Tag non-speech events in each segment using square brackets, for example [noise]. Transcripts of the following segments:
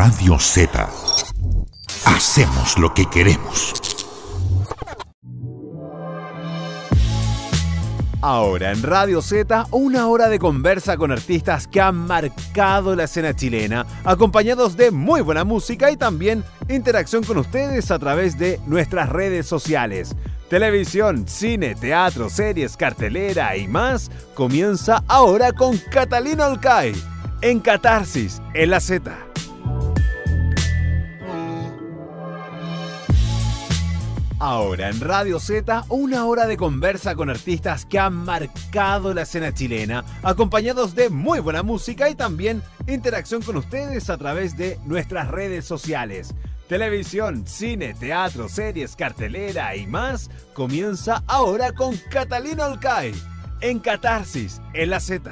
Radio Z. Hacemos lo que queremos. Ahora en Radio Z, una hora de conversa con artistas que han marcado la escena chilena, acompañados de muy buena música y también interacción con ustedes a través de nuestras redes sociales. Televisión, cine, teatro, series, cartelera y más comienza ahora con Catalina Olcay en Catarsis, en la Z. Ahora en Radio Z, una hora de conversa con artistas que han marcado la escena chilena, acompañados de muy buena música y también interacción con ustedes a través de nuestras redes sociales. Televisión, cine, teatro, series, cartelera y más comienza ahora con Catalina Olcay en Catarsis, en la Z.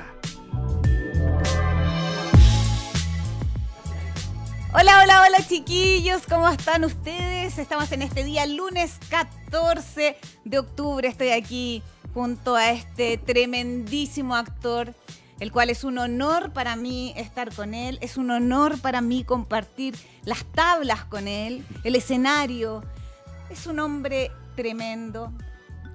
Hola, hola, hola chiquillos, ¿cómo están ustedes? Estamos en este día lunes 14 de octubre. Estoy aquí junto a este tremendísimo actor, el cual es un honor para mí estar con él, es un honor para mí compartir las tablas con él, el escenario. Es un hombre tremendo,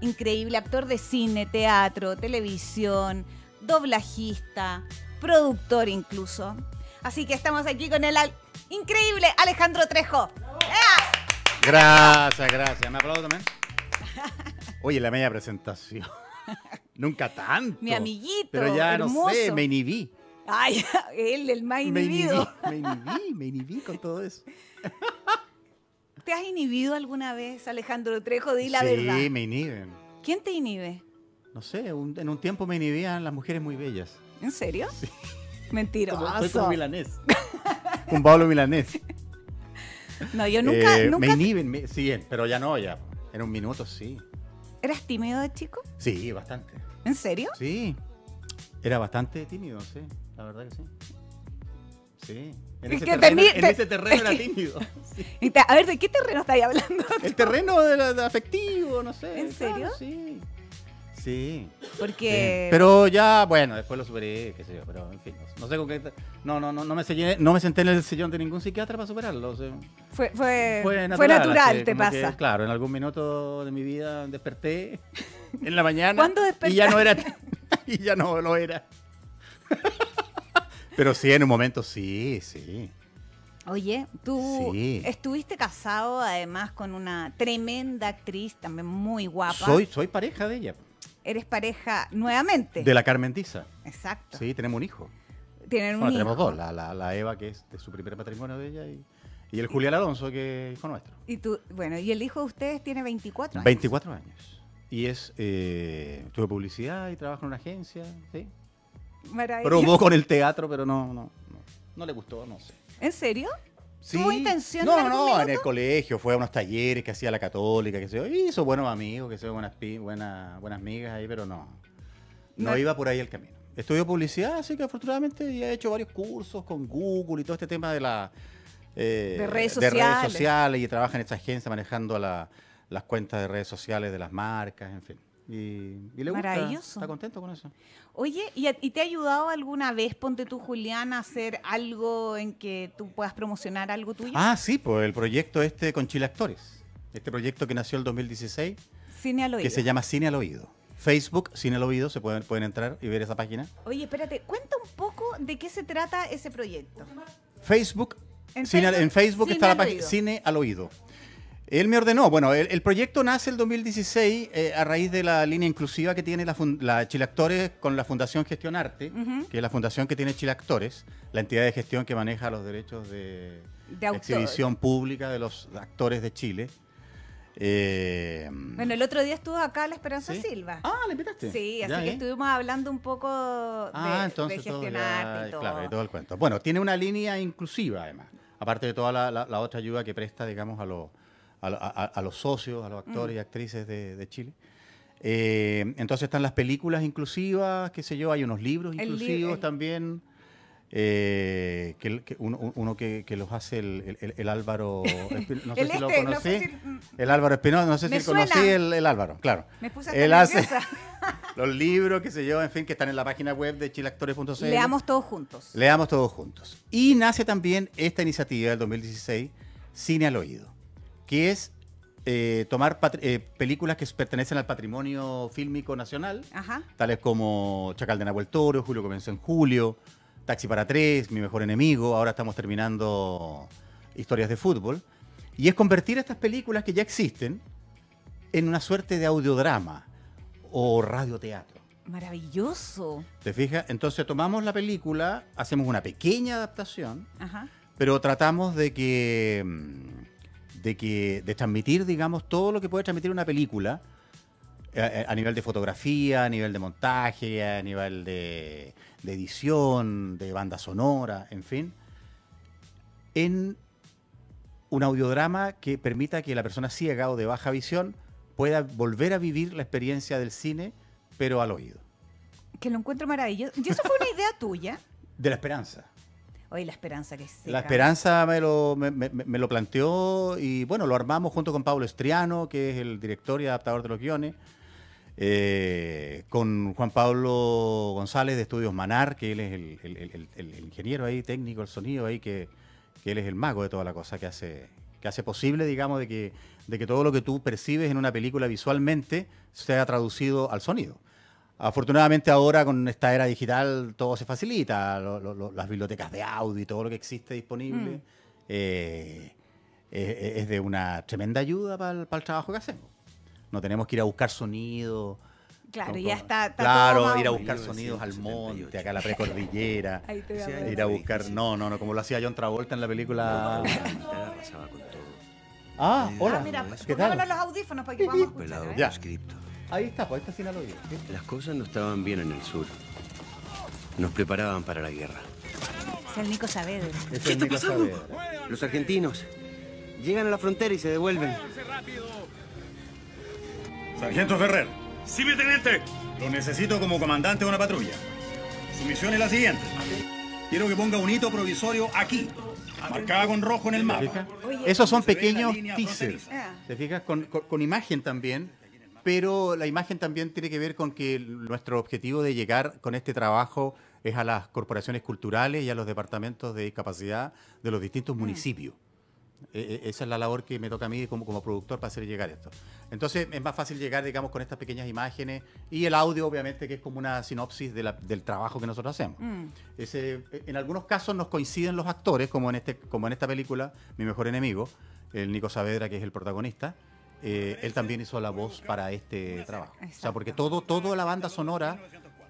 increíble, actor de cine, teatro, televisión, doblajista, productor incluso. Así que estamos aquí con el Increíble, Alejandro Trejo. Gracias, gracias. ¿Me aplaudo también? Oye, la media presentación. [laughs] Nunca tanto. Mi amiguito. Pero ya no sé, me inhibí. Ay, [laughs] él, el más inhibido. Me inhibí, me inhibí, con todo eso. ¿Te has inhibido alguna vez, Alejandro Trejo? Di la verdad. Sí, me inhiben. ¿Quién te inhibe? No sé, en un tiempo me inhibían las mujeres muy bellas. ¿En serio? Sí. Mentiroso. soy como milanés. [laughs] Un Pablo Milanés. [laughs] No, yo nunca. Eh, nunca... Me inhiben, sí, pero ya no, ya. En un minuto sí. ¿Eras tímido de chico? Sí, bastante. ¿En serio? Sí. Era bastante tímido, sí. La verdad que sí. Sí. En, ese terreno, en ese terreno, era tímido. [laughs] a ver, ¿de qué terreno estáis hablando? El terreno de, afectivo, no sé. ¿En serio? sí. Sí. Porque. Pero ya, bueno, después lo superé, qué sé yo, pero en fin. No sé con qué. No, no, no, me no me senté en el sillón de ningún psiquiatra para superarlo. fue, natural, te pasa. claro, en algún minuto de mi vida desperté [laughs] en la mañana. ¿Cuándo Y ya no era. [laughs] y ya no lo era. [laughs] pero sí, en un momento sí, sí. Oye, tú estuviste casado además con una tremenda actriz, también muy guapa. Soy, soy pareja de ella eres pareja nuevamente. De la Carmentiza. Exacto. Sí, tenemos un hijo. Tienen un tenemos dos, la, la, Eva, que es de su primer patrimonio de ella, y, y el Julián Alonso, que es hijo nuestro. Y tú, bueno, y el hijo de ustedes tiene 24 años. 24 años. Y es, eh, tuve publicidad y trabaja en una agencia, ¿sí? Maravilloso. Probó con el teatro, pero no, no, no, no le gustó, no sé. ¿En serio? no intención No, no, en el colegio, fue a unos talleres que hacía la católica, que se hizo buenos amigos, que se buenas, buenas, buenas amigas ahí, pero no, no, iba por ahí el camino. Estudió publicidad, así que afortunadamente ya he hecho varios cursos con Google y todo este tema de la... Eh, de, redes sociales. y trabaja en esta agencia manejando las cuentas de redes sociales de las marcas, en fin. Y, y, le gusta, está contento con eso. Oye, ¿y, te ha ayudado alguna vez, ponte tú, Julián, a hacer algo en que tú puedas promocionar algo tuyo? Ah, sí, pues el proyecto este con Chile Actores. Este proyecto que nació el 2016. Cine al oído. Que se llama Cine al oído. Facebook, Cine al oído, se pueden, pueden entrar y ver esa página. Oye, espérate, cuenta un poco de qué se trata ese proyecto. Facebook, ¿En, Facebook? está la página Cine al oído. Él me ordenó, bueno, el, proyecto nace el 2016 eh, a raíz de la línea inclusiva que tiene la, Chile Actores con la Fundación Gestión Arte, que es la fundación que tiene Chile Actores, la entidad de gestión que maneja los derechos de, exhibición pública de los actores de Chile. Eh, bueno, el otro día estuvo acá la Esperanza Silva. Ah, ¿le invitaste? Sí, así que ¿eh? estuvimos hablando un poco ah, de, gestionar y todo. Claro, todo el cuento. Bueno, tiene una línea inclusiva, además, aparte de toda la otra ayuda que presta, digamos, a los a, los socios, a los actores y actrices de, Chile. Eh, entonces están las películas inclusivas, qué sé yo, hay unos libros inclusivos también. Eh, que, uno, que, los hace el, Álvaro Espinosa, no, sé si lo conocí el Álvaro Espinosa, no sé si conocí el, Álvaro, claro Me puse hace [laughs] los libros, qué sé yo, en fin, que están en la página web de chileactores.cl Leamos todos juntos Leamos todos juntos y nace también esta iniciativa del 2016 Cine al Oído que es eh, tomar eh, películas que pertenecen al patrimonio fílmico nacional, tales como Chacal de Nahuel Toro, Julio comenzó en julio, Taxi para tres, Mi mejor enemigo, ahora estamos terminando historias de fútbol, y es convertir estas películas que ya existen en una suerte de audiodrama o radioteatro. Maravilloso. ¿Te fijas? Entonces tomamos la película, hacemos una pequeña adaptación, pero tratamos de que mm, de que de transmitir, digamos, todo lo que puede transmitir una película eh, eh, a, nivel de fotografía, a nivel de montaje, a nivel de, de edición, de banda sonora, en fin, en un audiodrama que permita que la persona ciega o de baja visión pueda volver a vivir la experiencia del cine, pero al oído. Que lo encuentro maravilloso. ¿Y eso fue una idea tuya? De la esperanza la esperanza La esperanza me lo, planteó y bueno, lo armamos junto con Pablo Estriano, que es el director y adaptador de los guiones, eh, con Juan Pablo González de Estudios Manar, que él es el, ingeniero ahí, técnico, el sonido ahí, que, él es el mago de toda la cosa que hace, que hace posible, digamos, de que, de que todo lo que tú percibes en una película visualmente sea traducido al sonido. Afortunadamente ahora con esta era digital todo se facilita, las bibliotecas de audio y todo lo que existe disponible mm. eh, eh, eh, es, de una tremenda ayuda para el, trabajo que hacemos. No tenemos que ir a buscar sonido. Claro, está, Claro, ir a buscar sonidos al monte, acá a la precordillera. [laughs] ir a buscar, no, no, no, como lo hacía John Travolta en la película. Ah, ah hola. Ah, mira, ¿qué tal? los audífonos para que podamos escuchar. Ya. Ahí está, pues lo Las cosas no estaban bien en el sur. Nos preparaban para la guerra. Es el Nico Saavedra. Nico Los argentinos llegan a la frontera y se devuelven. Sargento Ferrer. Sí, mi teniente. Lo necesito como comandante de una patrulla. Su misión es la siguiente. Quiero que ponga un hito provisorio aquí, marcada con rojo en el mapa. Esos son pequeños teasers. ¿Te fijas? con imagen también pero la imagen también tiene que ver con que nuestro objetivo de llegar con este trabajo es a las corporaciones culturales y a los departamentos de discapacidad de los distintos mm. municipios. E, e, esa es la labor que me toca a mí como, productor para hacer llegar esto. Entonces es más fácil llegar, digamos, con estas pequeñas imágenes y el audio, obviamente, que es como una sinopsis del trabajo que nosotros hacemos. Mm. E, en algunos casos nos coinciden los actores, como este, como en esta película, Mi Mejor Enemigo, el Nico Saavedra, que es el protagonista eh, él también hizo la voz para este trabajo. O sea, porque todo, toda la banda sonora,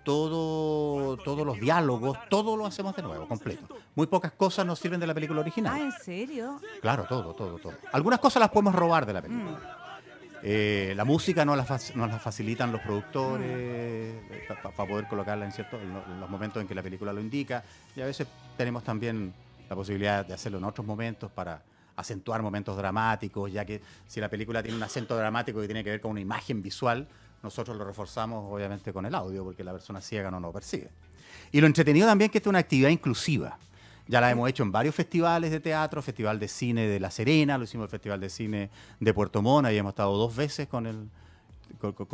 todo, todos los diálogos, todo lo hacemos de nuevo, completo. Muy pocas cosas nos sirven de la película original. Ah, ¿en serio? Claro, todo, todo, todo. Algunas cosas las podemos robar de la película. Mm. Eh, la música nos la, facilitan los productores eh, para poder colocarla en, ciertos los momentos en que la película lo indica. Y a veces tenemos también la posibilidad de hacerlo en otros momentos para acentuar momentos dramáticos, ya que si la película tiene un acento dramático que tiene que ver con una imagen visual, nosotros lo reforzamos obviamente con el audio, porque la persona ciega no lo percibe. Y lo entretenido también es que esta es una actividad inclusiva. Ya la hemos hecho en varios festivales de teatro, Festival de Cine de La Serena, lo hicimos el Festival de Cine de Puerto Mona y hemos estado dos veces con el,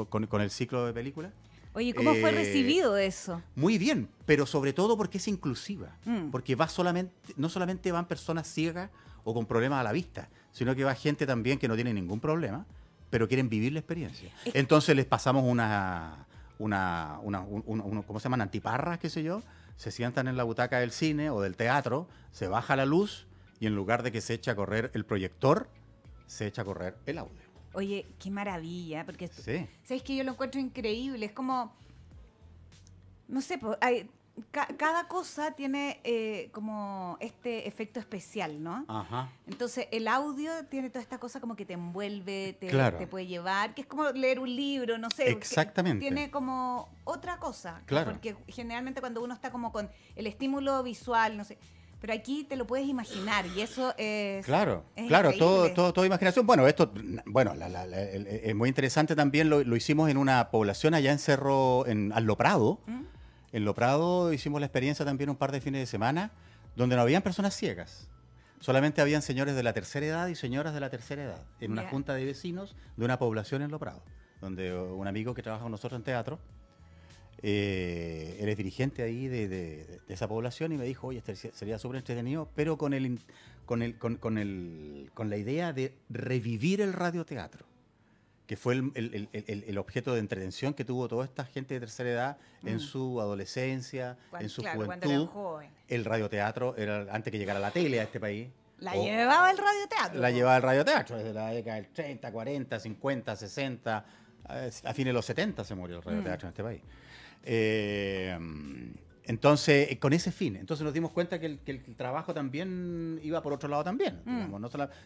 con el ciclo de películas. Oye, ¿cómo fue eh, recibido eso? Muy bien, pero sobre todo porque es inclusiva, mm. porque va solamente, no solamente van personas ciegas o con problemas a la vista, sino que va gente también que no tiene ningún problema, pero quieren vivir la experiencia. Entonces les pasamos una, una, ¿cómo se llaman? Antiparras, qué sé yo, se sientan en la butaca del cine o del teatro, se baja la luz y en lugar de que se eche a correr el proyector, se echa a correr el audio. Oye, qué maravilla, porque que yo lo encuentro increíble, es como, no sé, cada cosa tiene eh, como este efecto especial, ¿no? Ajá. Entonces el audio tiene toda esta cosa como que te envuelve, te, puede llevar, que es como leer un libro, no sé. Exactamente. Tiene como otra cosa, porque generalmente cuando uno está como con el estímulo visual, no sé pero aquí te lo puedes imaginar y eso es. Claro, claro, todo, todo, imaginación. Bueno, esto, bueno, es muy interesante también. Lo, hicimos en una población allá en Cerro, en Loprado. ¿Mm? En Loprado hicimos la experiencia también un par de fines de semana, donde no habían personas ciegas. Solamente habían señores de la tercera edad y señoras de la tercera edad, en una junta de vecinos de una población en Loprado, donde un amigo que trabaja con nosotros en teatro, eh, eres dirigente ahí de, esa población y me dijo, oye, este sería súper entretenido, pero con, el, con, el, con, el, con la idea de revivir el radioteatro que fue el, objeto de entretención que tuvo toda esta gente de tercera edad en mm. su adolescencia, en su claro, juventud. El radioteatro era antes que llegara la tele a este país. La llevaba el radioteatro. La llevaba el radioteatro desde la década del 30, 40, 50, 60. A fines de los 70 se murió el mm. radioteatro en este país. Eh, entonces, eh, con ese fin. Entonces nos dimos cuenta que el, trabajo también iba por otro lado también. Mm.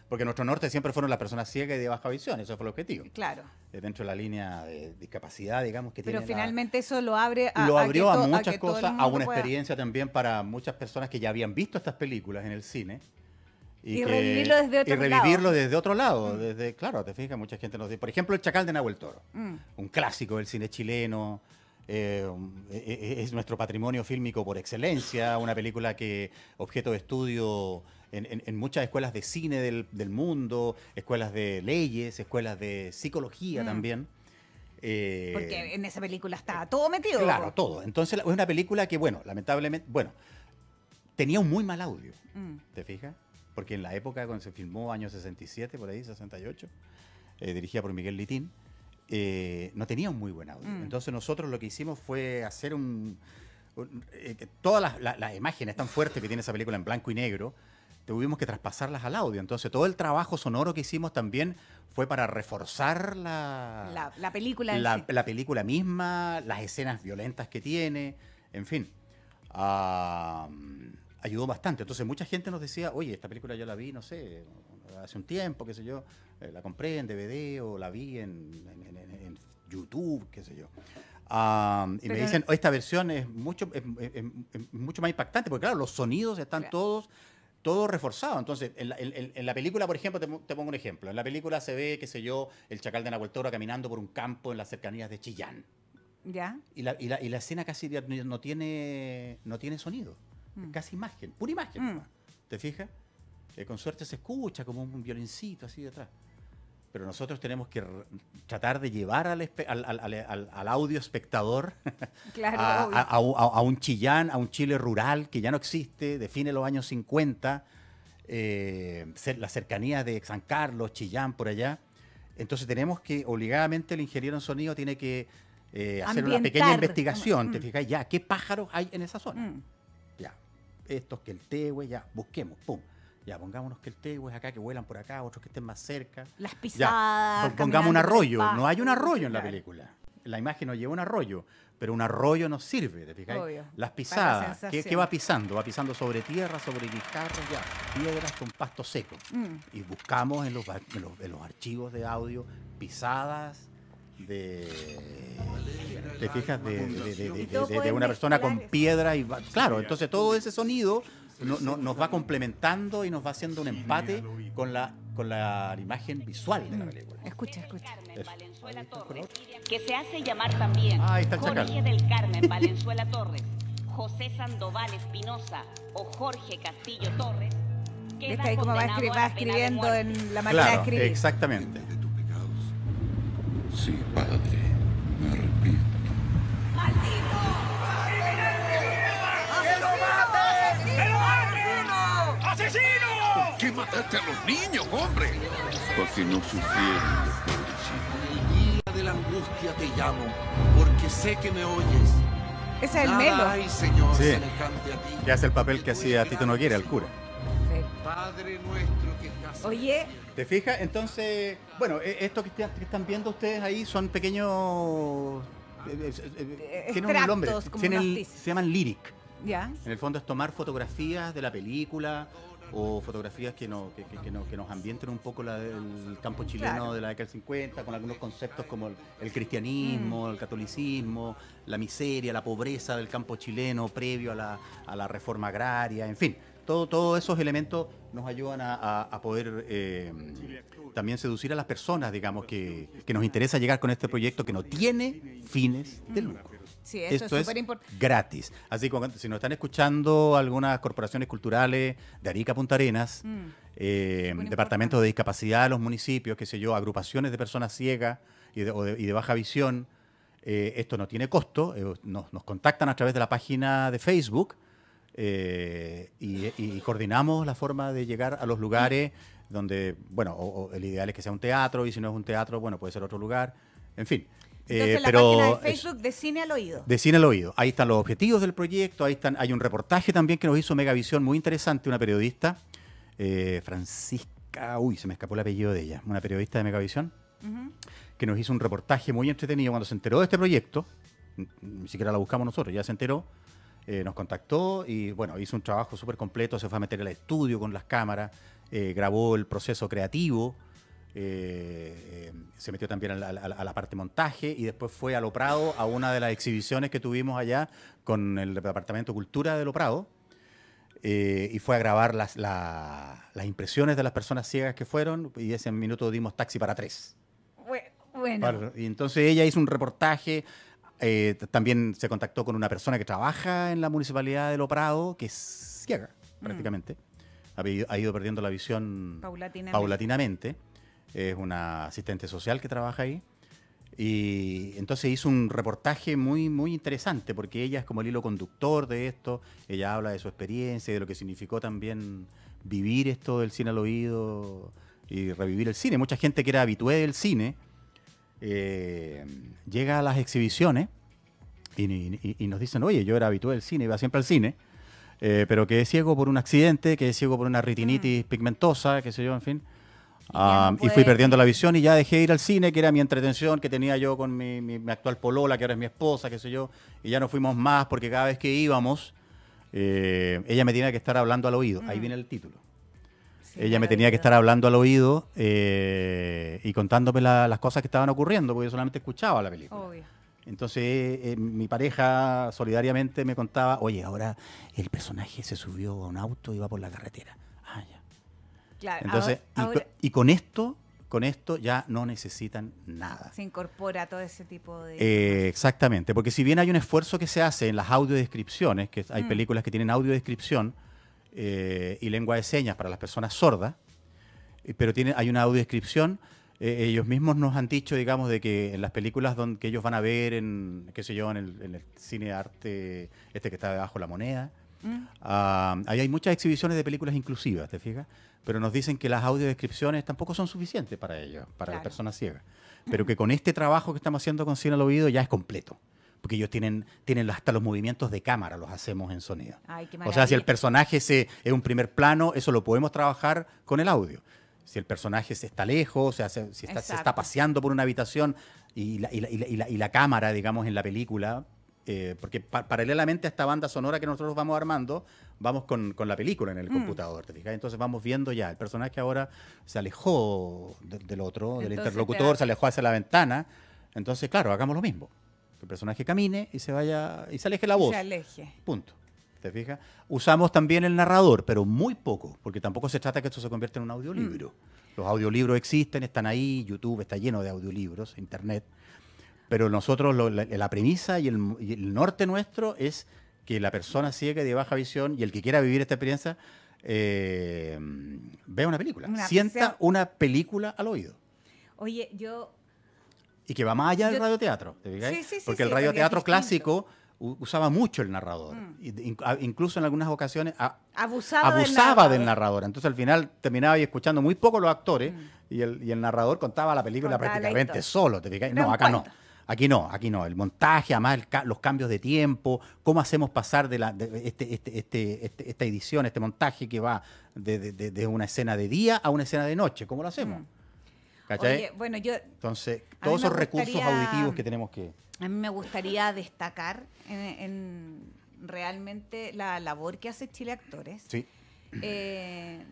porque nuestro norte siempre fueron las personas ciegas y de baja visión, eso fue el objetivo. Claro. Eh, dentro de la línea de discapacidad, digamos, que Pero finalmente eso lo abre a Lo abrió a, muchas cosas, a una experiencia también para muchas personas que ya habían visto estas películas en el cine. Y, revivirlo desde otro y revivirlo lado. desde otro mm. claro, te fijas, mucha gente nos dice. Por ejemplo, El Chacal de Nahuel Toro. Mm. Un clásico del cine chileno eh, eh, es nuestro patrimonio fílmico por excelencia, una película que objeto de estudio en, muchas escuelas de cine del, mundo, escuelas de leyes, escuelas de psicología mm. también. Eh, Porque en esa película está todo metido. Claro, pues. todo. Entonces es una película que, bueno, lamentablemente, bueno, tenía un muy mal audio, mm. ¿te fijas? Porque en la época cuando se filmó, año 67, por ahí, 68, dirigida por Miguel Litín, eh, no tenía un muy buen audio. Mm. Entonces nosotros lo que hicimos fue hacer un... Eh, todas las, imágenes tan fuertes que tiene esa película en blanco y negro, tuvimos que traspasarlas al audio. Entonces todo el trabajo sonoro que hicimos también fue para reforzar la, la, película. La, película misma, las escenas violentas que tiene, en fin. Ah, ayudó bastante. Entonces mucha gente nos decía, oye, esta película yo la vi, no sé, hace un tiempo, qué sé yo, eh, la compré en DVD o la vi en, YouTube, qué sé yo. y me dicen, esta versión es mucho, mucho más impactante, porque claro, los sonidos están todos reforzados. Entonces, en la, película, por ejemplo, te, pongo un ejemplo. En la película se ve, qué sé yo, el chacal de la Toro caminando por un campo en las cercanías de Chillán. ¿Ya? Y la, y la, y la escena casi no tiene, no tiene sonido. Mm. Casi imagen, pura imagen. Mm. ¿Te fijas? Eh, con suerte se escucha como un violincito así detrás. Pero nosotros tenemos que tratar de llevar al, audio espectador [laughs] claro, a, un Chillán, a un Chile rural que ya no existe, define los años 50, eh, la cercanía de San Carlos, Chillán, por allá. Entonces tenemos que, obligadamente, el ingeniero en sonido tiene que eh, hacer una pequeña investigación, ¿te mm, mm. Ya, ¿qué pájaros hay en esa zona? Mm. Ya, estos que el té, ya, busquemos, pum. Ya, pongámonos que el tegua es acá, que vuelan por acá, otros que estén más cerca. Las pisadas. pongamos un arroyo. No hay un arroyo en la película. La imagen nos lleva un arroyo, pero un arroyo nos sirve, ¿te Las pisadas. ¿Qué, va pisando? Va pisando sobre tierra, sobre guijarros, ya, piedras con pasto seco. Mm. Y buscamos en los, los, archivos de audio pisadas, de te fijas de, de, una persona con piedra y claro entonces todo ese sonido no, no, nos va complementando y nos va haciendo un empate con la con la imagen visual de la mm, película. Escucha, escucha. que se hace llamar también ah, Jorge del Carmen Valenzuela Torres, José Sandoval Espinosa o Jorge Castillo Torres. está ahí como va, escribiendo en la manera de escribir? Exactamente. De Sí, padre, me arrepiento. ¡Maldito! ¡Asesino! ¿Por qué mataste a los niños, hombre? Porque no sufrieron. Si de la angustia te llamo, porque sé que me oyes. Ese es el melo. sí. Que hace el papel que hacía Tito Noguera, el cura. Padre nuestro que estás Oye. ¿Te fijas? Entonces, bueno, e-, esto que, están viendo ustedes ahí son pequeños. Ah. Eh, eh, eh, eh nombre. se llaman lyric. En el fondo es tomar fotografías de la película o fotografías que, no, que, nos ambienten un poco la, el campo chileno de la década del 50, con algunos conceptos como el, cristianismo, mm. el catolicismo, la miseria, la pobreza del campo chileno previo a la, reforma agraria, en fin. Todos esos elementos nos ayudan a, poder eh, también seducir a las personas, digamos, que nos interesa llegar con este proyecto que no tiene fines de lucro. Sí, eso Esto es súper importante. Gratis. Así que si nos están escuchando algunas corporaciones culturales de Arica Punta Arenas, mm. eh, departamentos de discapacidad, los municipios, qué sé yo, agrupaciones de personas ciegas y de, baja visión, eh, esto no tiene costo, eh, nos, contactan a través de la página de Facebook eh, y, coordinamos la forma de llegar a los lugares donde, bueno, el ideal es que sea un teatro y si no es un teatro, bueno, puede ser otro lugar, en fin. Entonces, eh, la página de Facebook de Cine al Oído. De Cine al Oído. Ahí están los objetivos del proyecto, ahí están, hay un reportaje también que nos hizo Megavisión muy interesante, una periodista, eh, Francisca, uy, se me escapó el apellido de ella, una periodista de Megavisión, que nos hizo un reportaje muy entretenido cuando se enteró de este proyecto, ni siquiera la buscamos nosotros, ya se enteró, eh, nos contactó y bueno, hizo un trabajo súper completo, se fue a meter al estudio con las cámaras, grabó el proceso creativo eh, eh, se metió también a la, parte montaje y después fue a Lo Prado, a una de las exhibiciones que tuvimos allá con el Departamento de Cultura de Lo Prado. Eh, y fue a grabar las, las, impresiones de las personas ciegas que fueron y ese minuto dimos taxi para tres. Bueno. y entonces ella hizo un reportaje también se contactó con una persona que trabaja en la municipalidad de Loprado, que es ciega, mm. prácticamente. Ha, ido perdiendo la visión paulatinamente. paulatinamente es una asistente social que trabaja ahí. Y entonces hizo un reportaje muy, muy interesante, porque ella es como el hilo conductor de esto, ella habla de su experiencia y de lo que significó también vivir esto del cine al oído y revivir el cine. Mucha gente que era habitué del cine eh, llega a las exhibiciones y, nos dicen, oye, yo era habitué del cine, iba siempre al cine, eh, pero pero es ciego por un accidente, que es ciego por una retinitis mm. pigmentosa, qué sé yo, en fin. Ah, y fui perdiendo la visión y ya dejé ir al cine, que era mi entretención que tenía yo con mi, actual polola, que ahora es mi esposa, qué sé yo, y ya no fuimos más porque cada vez que íbamos, eh, ella me tenía que estar hablando al oído. Ahí mm. viene el título. ella me tenía que estar hablando al oído eh, y contándome las cosas que estaban ocurriendo, porque yo solamente escuchaba la película. Entonces eh, mi pareja solidariamente me contaba, oye, ahora el personaje se subió a un auto y va por la carretera entonces, y, con esto, con esto ya no necesitan nada. Se incorpora todo ese tipo de... Eh, exactamente, porque si bien hay un esfuerzo que se hace en las audiodescripciones, que hay mm. películas que tienen audiodescripción eh, y lengua de señas para las personas sordas, eh, pero tiene, hay una audiodescripción, ellos mismos nos han dicho, digamos, de que en las películas donde, que ellos van a ver en, qué sé yo, en el, en el cine de arte, este que está debajo de la moneda, Ah, ahí hay muchas exhibiciones de películas inclusivas, ¿te fijas? Pero nos dicen que las audiodescripciones tampoco son suficientes para ellos, para la persona ciega [clears throat] Pero que con este trabajo que estamos haciendo con Cine al Oído ya es completo. Porque ellos tienen, tienen hasta los movimientos de cámara, los hacemos en sonido. o sea, si el personaje se, es un primer plano, eso lo podemos trabajar con el audio si el personaje se está lejos, o sea, si está, paseando por una habitación y y, y la, cámara, digamos, en la película eh, porque paralelamente a esta banda sonora que nosotros vamos armando, vamos con, la película en el mm. computador, ¿te fijas? Entonces vamos viendo ya, el personaje ahora se alejó del otro, del interlocutor, se alejó hacia la ventana, entonces claro, hagamos lo mismo. El personaje camine y se vaya, y se aleje la voz. Se aleje. Punto. ¿Te fijas? Usamos también el narrador, pero muy poco, porque tampoco se trata que esto se convierta en un audiolibro. Mm. Los audiolibros existen, están ahí, YouTube está lleno de audiolibros, Internet. Pero nosotros, la, premisa y el, norte nuestro es que la persona ciega y de baja visión y el que quiera vivir esta experiencia eh, vea una película, sienta una película al oído. Oye, yo... Y que va más allá del radioteatro, ¿te sí, Porque el radioteatro clásico usaba mucho el narrador. Mm. Incluso en algunas ocasiones abusaba, del, narrador. Entonces al final terminaba escuchando muy poco los actores mm. y, el, narrador contaba la película prácticamente solo. ¿te fijas? No, acá no. Aquí no, aquí no. El montaje, además los cambios de tiempo, cómo hacemos pasar de, este, este, este, esta edición, este montaje que va de, una escena de día a una escena de noche, ¿cómo lo hacemos? Mm. ¿Cachai? bueno, yo, Entonces, todos esos recursos auditivos que tenemos que... A mí me gustaría destacar en, realmente la labor que hace Chile Actores. Sí. Eh,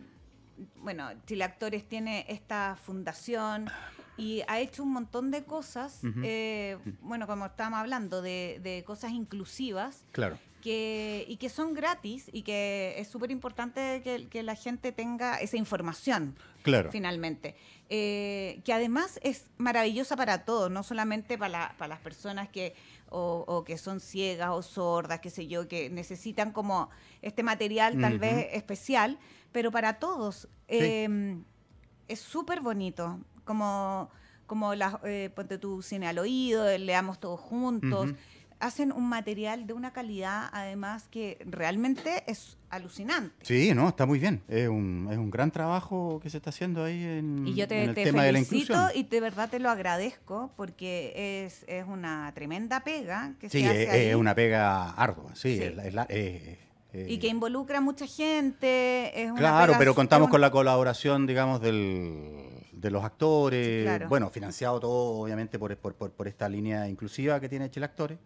bueno, Chile Actores tiene esta fundación y ha hecho un montón de cosas, eh, bueno, como estábamos hablando, de, cosas inclusivas. Claro. Que, y que son gratis y que es súper importante que, la gente tenga esa información. Claro. Finalmente. Eh, que además es maravillosa para todos, no solamente para, para las personas que o, que son ciegas o sordas, qué sé yo, que necesitan como este material tal vez especial, pero para todos. Eh, es súper bonito como, como las, eh, ponte tu cine al oído, eh, leamos todos juntos. Hacen un material de una calidad, además, que realmente es alucinante. Sí, no, está muy bien. Es un, es un gran trabajo que se está haciendo ahí en, el tema de la Y de verdad te lo agradezco porque es, es una tremenda pega que sí, se hace es, es, una pega ardua, sí. y que involucra a mucha gente. claro, pero contamos con la colaboración, digamos, del de los actores, bueno, financiado todo obviamente por, por, esta línea inclusiva que tiene Chile Actores.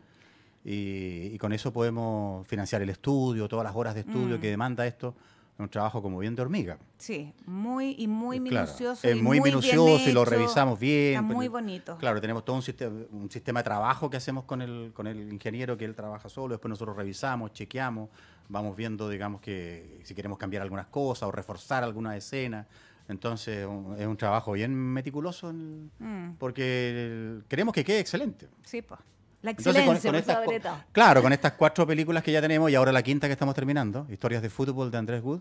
Y, con eso podemos financiar el estudio, todas las horas de estudio mm. que demanda esto. Un trabajo como bien de hormiga. Sí, muy y muy minucioso. Es muy, minucioso y lo revisamos bien. Está muy bonito. Claro, tenemos todo un sistema, de trabajo que hacemos con el, con el ingeniero, que él trabaja solo, después nosotros revisamos, chequeamos, vamos viendo, digamos, que si queremos cambiar algunas cosas o reforzar alguna escena entonces es un trabajo bien meticuloso mm. porque queremos que quede excelente. Sí, pues. La excelencia, con, Claro, con [laughs] estas cuatro películas que ya tenemos y ahora la quinta que estamos terminando, Historias de Fútbol de Andrés Wood.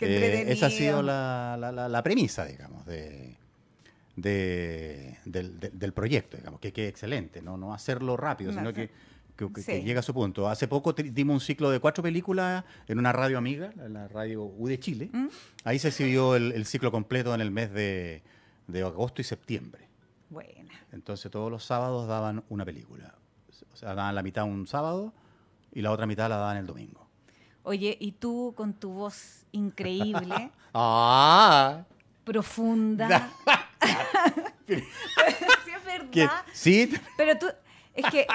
Eh, esa ha sido la, premisa, digamos, de, del, proyecto, digamos, que, quede excelente, no, no hacerlo rápido, sino que que, llega a su punto. Hace poco dimos un ciclo de cuatro películas en una radio amiga, la radio U de Chile. ¿Mm? Ahí se exhibió el, ciclo completo en el mes de, agosto y septiembre. Buena. Entonces todos los sábados daban una película. O sea, daban la mitad un sábado y la otra mitad la daban el domingo. Oye, y tú con tu voz increíble, [laughs] ah. profunda. [laughs] [laughs] sí, es verdad. Sí. Pero tú, es que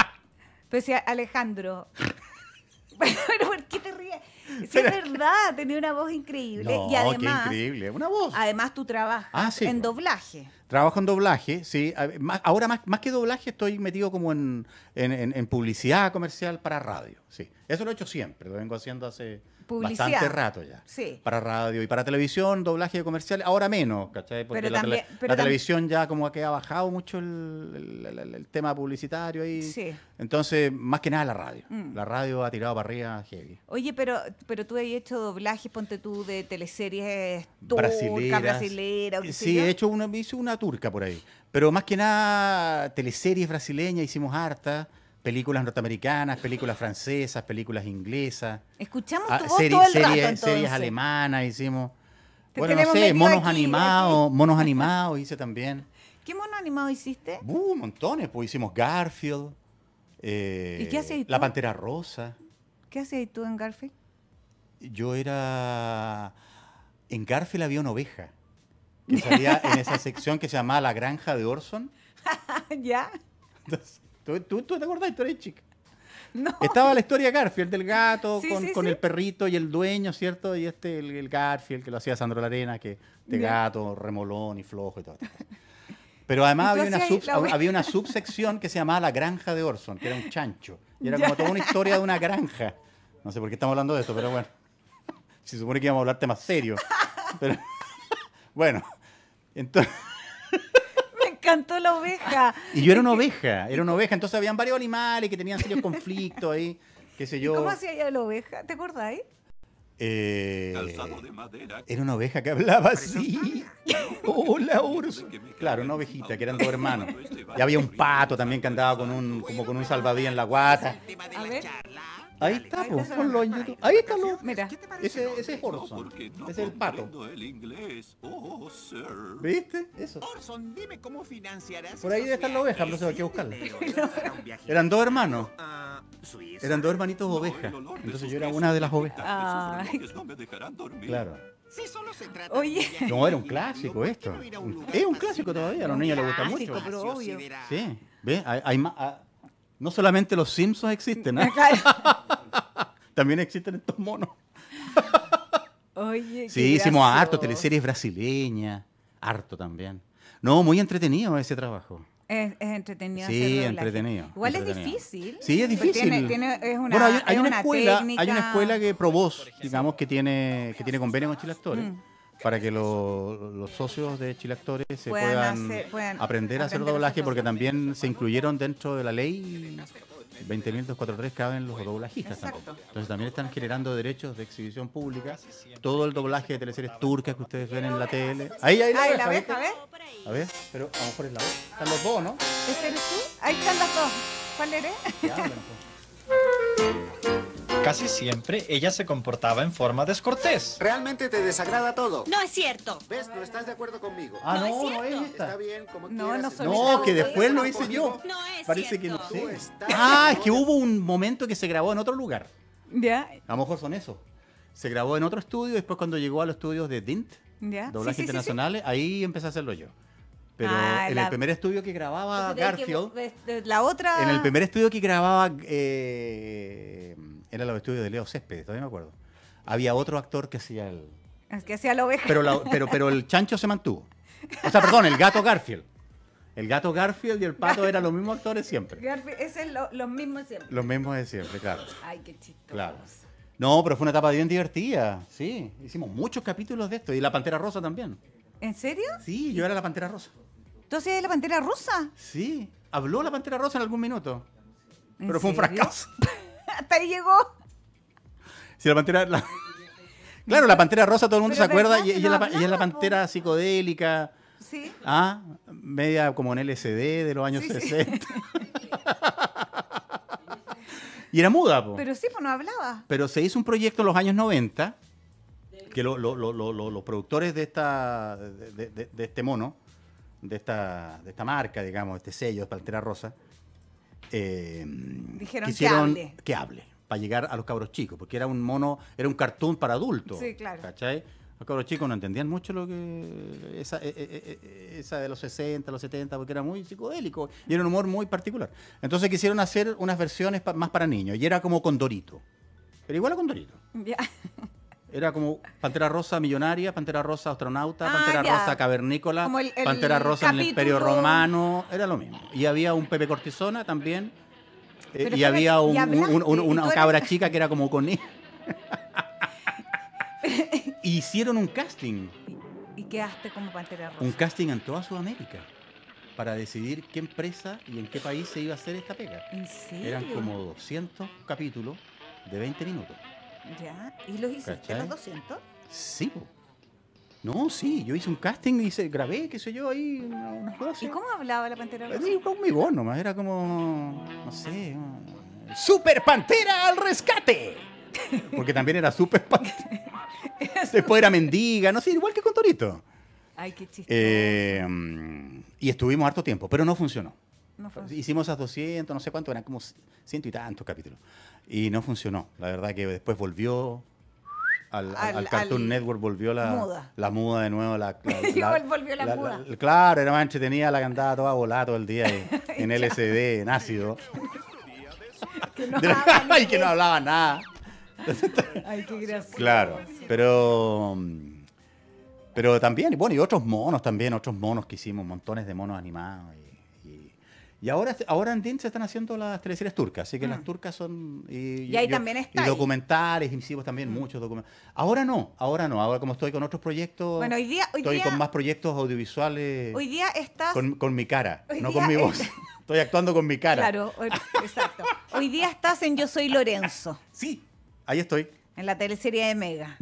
pero Alejandro. [laughs] Pero ¿por qué te ríes? es verdad, tenía una voz increíble. y además, qué increíble. Una voz. Además, tú trabajas ah, en doblaje. Trabajo en doblaje, sí. Ahora, más, que doblaje, estoy metido como en publicidad comercial para radio. Sí. Eso lo he hecho siempre. Lo vengo haciendo hace Publicidad. Bastante rato ya. Sí. Para radio y para televisión, doblaje comercial, ahora menos, ¿cachai? Porque la, televisión ya como que ha bajado mucho el, tema publicitario ahí. Entonces, más que nada la radio. Mm. La radio ha tirado para arriba heavy. Oye, pero, pero tú has hecho doblajes, ponte tú, de teleseries turcas, brasileras. Sí, he hecho una, hice una turca por ahí. Pero más que nada, teleseries brasileñas hicimos harta películas norteamericanas, películas francesas, películas inglesas. Escuchamos ah, todo el series alemanas hicimos. bueno, no sé, monos animados, monos [laughs] animados hice también. ¿Qué monos animados hiciste? Uh, montones, pues hicimos Garfield. Eh, ¿Y qué La Pantera Rosa. ¿Qué hacías tú en Garfield? Yo era... En Garfield había una oveja que salía en esa [laughs] sección que se llamaba La Granja de Orson. [laughs] ¿Ya? Entonces, ¿Tú, tú, te acordás? Tú eres chica. No. Estaba la historia Garfield, del gato, con, con el perrito y el dueño, ¿cierto? Y este, el, Garfield, que lo hacía Sandro Larena, que de gato, remolón y flojo y todo. Pero además [laughs] había una, había una, [laughs] subsección que se llamaba La Granja de Orson, que era un chancho. Y era como toda una historia de una granja. No sé por qué estamos hablando de esto, pero bueno. Se supone que íbamos a hablar temas serios. Pero [laughs] bueno, entonces la oveja. Y yo era una oveja, era una oveja. Entonces habían varios animales que tenían serios conflictos ahí, qué sé yo. ¿Cómo hacía ella la oveja? ¿Te acordáis? Eh, era una oveja que hablaba [laughs] así. [laughs] Hola, Urso. Claro, una ovejita, que eran dos hermanos. Este y había un pato también que andaba con un, como con un salvavidas en la guata. A Ahí está, ponlo en YouTube. Ahí está, lo. Mira, ese, es Orson. Ese es el pato. Oh, ¿Viste? Eso. dime cómo financiarás. Por ahí debe estar la oveja, no se va a buscarla. Eran dos hermanos. Ah, Eran dos hermanitos ovejas. Entonces yo era una de las ovejas. Claro. Oye. No, era un clásico esto. Es un clásico todavía, a los niños les gusta mucho. Pero obvio. Sí, ¿ves? hay más. Ah, no solamente los Simpsons existen, ¿no? ¿eh? [laughs] [laughs] También existen estos monos. [laughs] sí, hicimos harto, teleseries brasileñas, harto también. No, muy entretenido ese trabajo. Es, entretenido. Sí, entretenido. Igual es difícil. Sí, es difícil. hay, una, escuela, que probó, digamos, que tiene, que tiene convenio con Chile Actores. Mm para que los socios de Chile Actores se puedan, aprender a hacer doblaje, porque también se incluyeron dentro de la ley 20.243 caben los doblajistas también. Entonces también están generando derechos de exhibición pública. Todo el doblaje de teleseries turcas que ustedes ven en la tele. Ahí, ahí, la, ahí, ves, a ver. pero a lo mejor es Están los dos, ¿no? eres tú? Ahí están las dos. ¿Cuál eres? [laughs] Casi siempre ella se comportaba en forma descortés. Realmente te desagrada todo. No es cierto. ¿Ves? No estás de acuerdo conmigo. Ah, no, no, es no Está bien, como no, quieras. No, no que después lo hice yo. No es Parece que no sé. Ah, es que hubo un momento que se grabó en otro lugar. Ya. A lo mejor son eso. Se grabó en otro estudio, después cuando llegó a los estudios de DINT, ¿Ya? doblajes internacionales, ahí empecé a hacerlo yo. Pero ah, en el primer estudio que grababa Garfield. la otra. En el primer estudio que grababa. Eh, era los estudios de Leo Céspedes, todavía me acuerdo. Había otro actor que hacía el... que hacía la oveja. Pero, pero, pero el chancho se mantuvo. O sea, perdón, el gato Garfield. El gato Garfield y el pato eran los mismos actores siempre. Garfield, ese es lo, los mismos siempre. Los mismos de siempre, claro. Ay, qué chistoso. Claro. No, pero fue una etapa bien divertida, sí. Hicimos muchos capítulos de esto. Y la Pantera Rosa también. ¿En serio? Sí, yo era la Pantera Rosa. ¿Entonces eres la Pantera Rosa? Sí. Habló la Pantera Rosa en algún minuto. pero fue un fracaso. [laughs] Hasta ahí llegó. Si Claro, la pantera rosa todo el mundo se acuerda y, es la, pantera psicodélica. Sí. Ah, media como en LSD de los años 60. [laughs] y era muda, po. Pero sí, pues no hablaba. Pero se hizo un proyecto en los años 90 que los productores de esta de, este mono, de esta, de esta marca, digamos, este sello de Pantera Rosa, Em, Dijeron que hable. para llegar a los cabros chicos, porque era un mono, era un cartoon para adultos. Sí, claro. Los cabros chicos no entendían mucho lo que. Esa, e, e, e, de los 60, los 70, porque era muy psicodélico y era un humor muy particular. Entonces quisieron hacer unas versiones más para niños y era como Condorito. Pero igual a Condorito. Ya. [laughs] Era como Pantera Rosa millonaria, Pantera Rosa astronauta, ah, Pantera Rosa cavernícola, Pantera Rosa en el Imperio Romano, era lo mismo. Y había un Pepe Cortisona también, eh, y había una cabra chica que era como con [laughs] Hicieron un casting. ¿Y quedaste como Pantera Rosa? Un casting en toda Sudamérica para decidir qué empresa y en qué país se iba a hacer esta pega. Eran como 200 capítulos de 20 minutos. Ya, ¿y los hiciste los 200? Sí. No, sí, yo hice un casting y grabé, qué sé yo, ahí unas cosas. ¿Y cómo hablaba la pantera? Era un migón nomás, era como, no sé, ¡Super Pantera al rescate! Porque también era Super [laughs] Pantera. Después era mendiga, no sé, igual que con Torito. Ay, qué chiste. Em, y estuvimos harto tiempo, pero no funcionó. no funcionó. Hicimos esas 200, no sé cuánto, eran como ciento y tantos capítulos. Y no funcionó. La verdad que después volvió, al, Cartoon Network volvió la muda. de nuevo. La, [laughs] volvió la, muda. claro, era más entretenida la cantada toda volada todo el día [laughs] en LCD, en ácido. y [laughs] que no hablaba nada. Ay, qué gracioso. Claro, pero... Pero también, bueno, y otros monos también, otros monos que hicimos, montones de monos animados. Y ahora, ahora en DIN se están haciendo las teleseries turcas, así que las mm. turcas son... Y, ahí también está. Y documentales, hicimos también mm. muchos documentales. Ahora no, ahora no, ahora como estoy con otros proyectos... Bueno, hoy día... estoy con más proyectos audiovisuales... Hoy día estás... Con, mi cara, no con mi voz. [laughs] Estoy actuando con mi cara. Claro, exacto. Hoy día estás en Yo Soy Lorenzo. [laughs] Sí, ahí estoy. En la teleserie de Mega.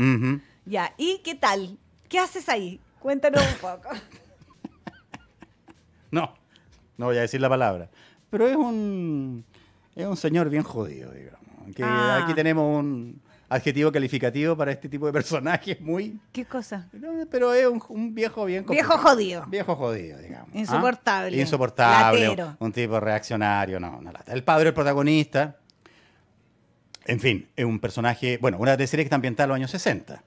Ya, ¿y qué tal? ¿Qué haces ahí? Cuéntanos un [laughs] poco. no no voy a decir la palabra, pero es un, un señor bien jodido, digamos. Ah. Aquí tenemos un adjetivo calificativo para este tipo de personajes muy... ¿Qué cosa? Pero es un, viejo bien... Viejo jodido. Viejo jodido, digamos. ¿Ah? Insoportable. Insoportable. Un tipo reaccionario, El padre, el protagonista. En fin, es un personaje... Bueno, una teleserie que está ambientada en los años 60.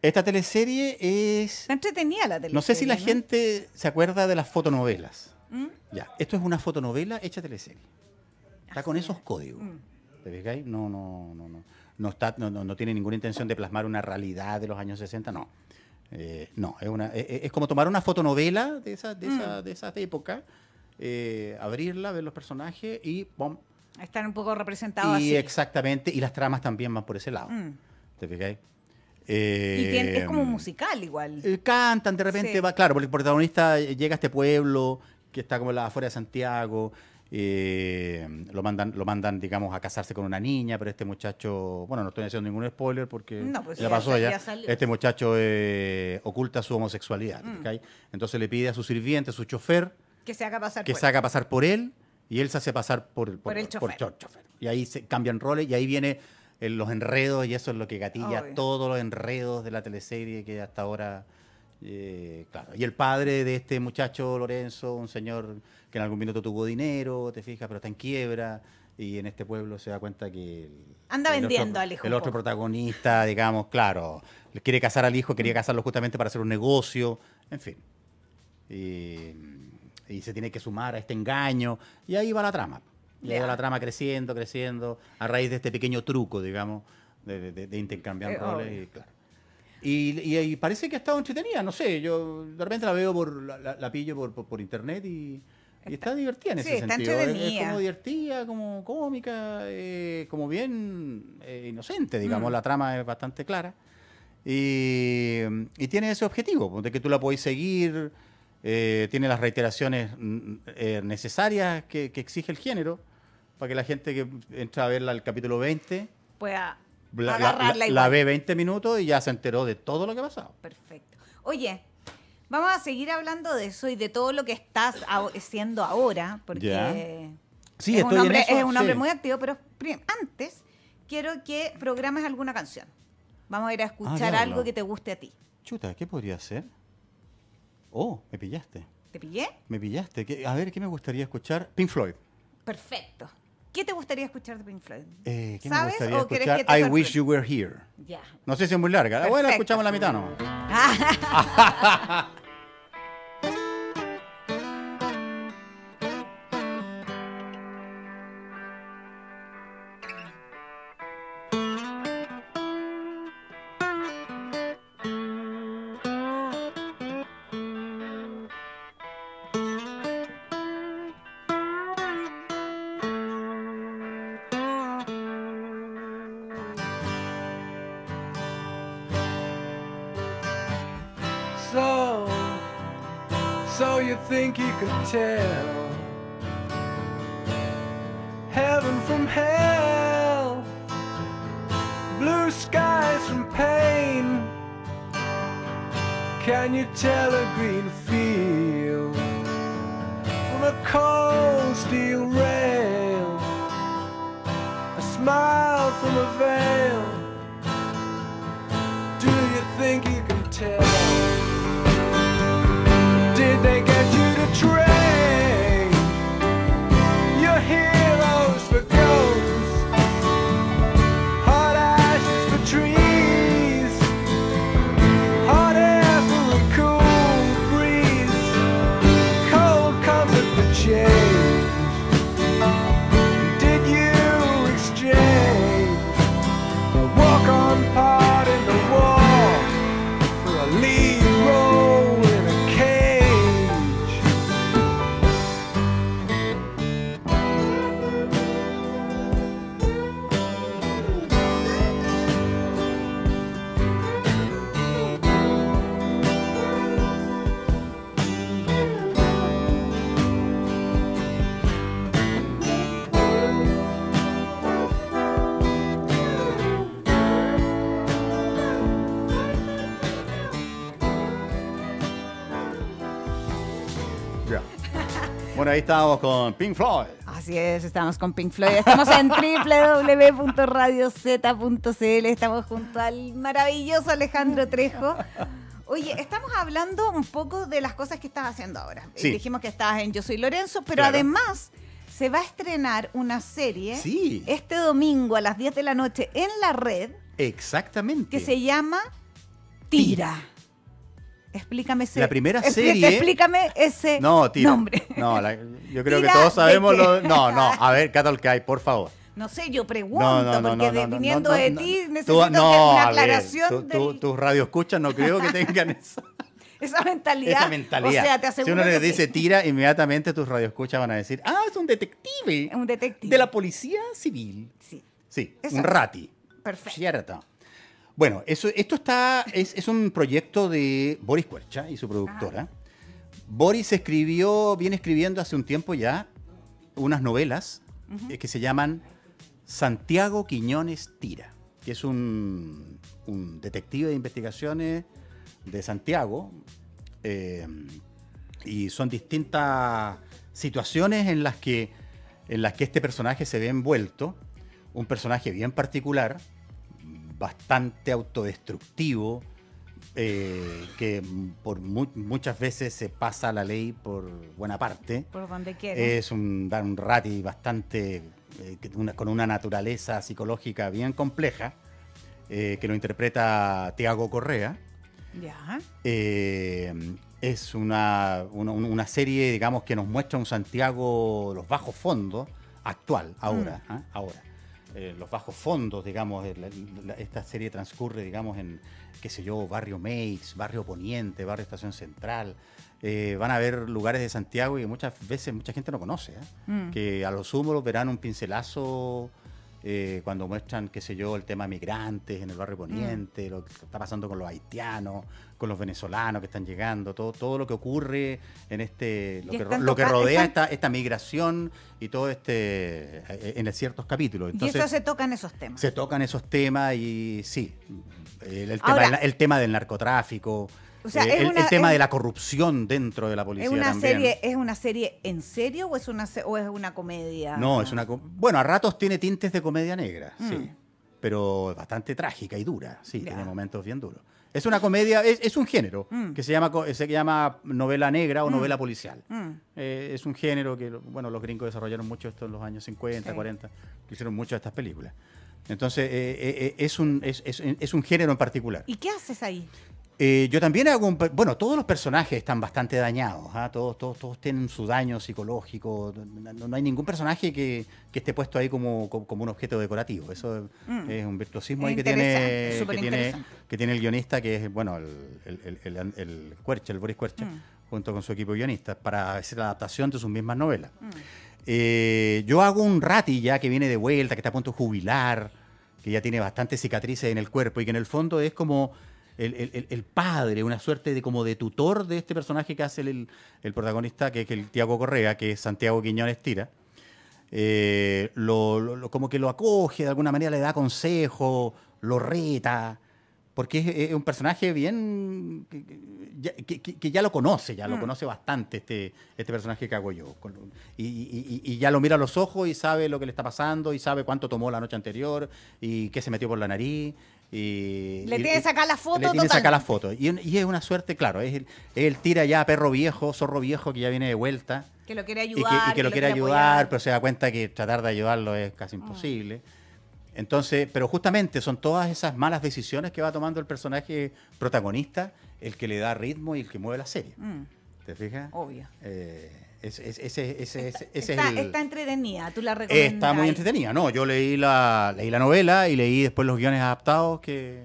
Esta teleserie es... entretenida la teleserie. No sé si la gente se acuerda de las fotonovelas. ¿Mm? Ya, esto es una fotonovela hecha teleserie. Está ah, con esos códigos. Mm. ¿Te fijáis? No, no, no, no. está, no, tiene ninguna intención de plasmar una realidad de los años 60, no. Eh, no, es, una, eh, eh, como tomar una fotonovela de esa, de mm. de época, abrirla, ver los personajes y ¡pum! Están un poco representados y Exactamente, y las tramas también van por ese lado. ¿Te fijáis? y es como musical igual. Cantan, de repente va, claro, porque el protagonista llega a este pueblo que está como la afuera de Santiago. Eh, lo mandan, lo mandan, digamos, a casarse con una niña, pero este muchacho, bueno, no estoy haciendo ningún spoiler porque pues pasó ya. este muchacho eh, oculta su homosexualidad. Mm. Entonces le pide a su sirviente, a su chofer, que se haga pasar, que por, se él. Haga pasar por él y él se hace pasar por, por, por el chofer. Y ahí se cambian roles y ahí viene eh, los enredos y eso es lo que gatilla todos los enredos de la teleserie que hasta ahora eh, claro. Y el padre de este muchacho, Lorenzo, un señor que en algún minuto tuvo dinero, te fijas, pero está en quiebra. Y en este pueblo se da cuenta que. Anda vendiendo al hijo. El otro protagonista, digamos, claro, quiere casar al hijo, quería casarlo justamente para hacer un negocio, en fin. Y, se tiene que sumar a este engaño. Y ahí va la trama. Y ahí va la trama creciendo, creciendo, a raíz de este pequeño truco, digamos, de, intercambiar eh, roles. Y, claro. Y, parece que ha estado entretenida, no sé, yo de repente la veo por, la, pillo por, por, internet y, está, divertida en ese sentido. Es, como divertida, como cómica, eh, como bien eh, inocente, mm. digamos, la trama es bastante clara. Y, y tiene ese objetivo, de que tú la podés seguir, eh, tiene las reiteraciones mm, necesarias que, exige el género, para que la gente que entra a verla al capítulo 20 pueda la, ve 20 minutos y ya se enteró de todo lo que ha pasado. Perfecto. Oye, vamos a seguir hablando de eso y de todo lo que estás haciendo ahora, porque Sí, es, un hombre, es un hombre muy activo, pero antes quiero que programes alguna canción. Vamos a ir a ah, escuchar algo que te guste a ti. Chuta, ¿qué podría ser? Oh, me pillaste. ¿Te pillé? Me pillaste. a ver, ¿qué me gustaría escuchar? Pink Floyd. Perfecto. ¿Qué te gustaría escuchar de Pink Floyd? Eh, ¿qué ¿Sabes? Me ¿O escuchar? Que te I Wish You Were Here. Ya. No sé si es muy larga. Ah, bueno, escuchamos la mitad, ¿no? [laughs] ahí estábamos con Pink Floyd. Así es, estamos con Pink Floyd. Estamos en [laughs] www.radioz.cl. Estamos junto al maravilloso Alejandro Trejo. Oye, estamos hablando un poco de las cosas que estás haciendo ahora. Dijimos que estabas en Yo Soy Lorenzo, pero además se va a estrenar una serie este domingo a las 10 de la noche en la red. Exactamente. Que se llama Tira. Explícame ese. La primera [laughs] serie. Explícame ese nombre. No, yo creo que todos sabemos lo. No, no. A ver, que Kai, por favor. No sé, yo pregunto, no, no, porque no, de ti necesito una aclaración. tus radioescuchas no creo que tengan [laughs] esa. esa mentalidad. mentalidad. O sea, te aseguro si uno les dice tira, inmediatamente tus radioescuchas van a decir, ah, es un detective. Un detective. De la policía civil. Sí. Sí, es un rati. Perfecto. Cierto. Bueno, eso, esto está, es, un proyecto de Boris Cuercha y su productora. Boris escribió, viene escribiendo hace un tiempo ya unas novelas eh, que se llaman Santiago Quiñones Tira, que es un, detective de investigaciones de Santiago. Eh, y son distintas situaciones en las que en las que este personaje se ve envuelto, un personaje bien particular, bastante autodestructivo, eh, que por muchas veces se pasa la ley por buena parte. Por donde quiera. Es un, un rati bastante, eh, con una naturaleza psicológica bien compleja, eh, que lo interpreta Tiago Correa. Ya. es una, serie, digamos, que nos muestra un Santiago, los bajos fondos, actual, ahora, mm. ¿ah? ahora eh, los bajos fondos, digamos, eh, esta serie transcurre, digamos, en, qué sé yo, barrio Meix, barrio Poniente, barrio Estación Central. Eh, van a ver lugares de Santiago y muchas veces mucha gente no conoce, mm. que a lo sumo verán un pincelazo eh, cuando muestran, qué sé yo, el tema migrantes en el barrio mm. poniente, lo que está pasando con los haitianos, con los venezolanos que están llegando, todo, todo lo que ocurre en este, lo, que, rodea esta, esta migración y todo este, eh, en ciertos capítulos. y eso se toca en esos temas. Se tocan esos temas y sí, el, tema, el tema del narcotráfico. Eh, el, tema de la corrupción dentro de la policía. Es una serie, es una serie en serio o es una o es una comedia. No, es una bueno a ratos tiene tintes de comedia negra, mm. sí, pero bastante trágica y dura, sí, tiene momentos bien duros. Es una comedia, es, un género mm. que se llama llama novela negra o mm. novela policial. Eh, es un género que bueno los gringos desarrollaron mucho esto en los años 50, 40, hicieron muchas de estas películas. Entonces, eh, es, un, es, un género en particular. ¿Y qué haces ahí? Eh, yo también hago un, Bueno, todos los personajes están bastante dañados, ¿ah? todos, todos, todos tienen su daño psicológico, no, hay ningún personaje que, esté puesto ahí como, un objeto decorativo, eso es mm. un virtuosismo ahí que, tiene, que tiene, el guionista, que es, bueno, el, el, el, Boris Cuerche mm. junto con su equipo guionista, para hacer la adaptación de sus mismas novelas. Mm. Eh, yo hago un rati ya que viene de vuelta, que está a punto de jubilar, que ya tiene bastantes cicatrices en el cuerpo y que en el fondo es como el, padre, una suerte de como de tutor de este personaje que hace el, el protagonista, que es el Tiago Correa, que es Santiago Quiñones Tira. Eh, como que lo acoge de alguna manera, le da consejo, lo reta, porque es, un personaje bien que, ya lo conoce, ya lo mm. conoce bastante este, este personaje que hago yo. Y, y, ya lo mira a los ojos y sabe lo que le está pasando y sabe cuánto tomó la noche anterior y qué se metió por la nariz. Y, le tiene que sacar la foto. Le tiene que sacar la foto. Y, es una suerte, claro, es el, tira ya a perro viejo, zorro viejo que ya viene de vuelta. Que lo quiere ayudar. Y que, lo, quiere, ayudar, pero se da cuenta que tratar de ayudarlo es casi mm. imposible. Entonces, pero justamente son todas esas malas decisiones que va tomando el personaje protagonista el que le da ritmo y el que mueve la serie. Mm. ¿Te fijas? Obvio. Eh, ese, está, el... está, entretenida, tú la recomiendas. Está muy entretenida, no. Yo leí la, leí la novela y leí después los guiones adaptados que,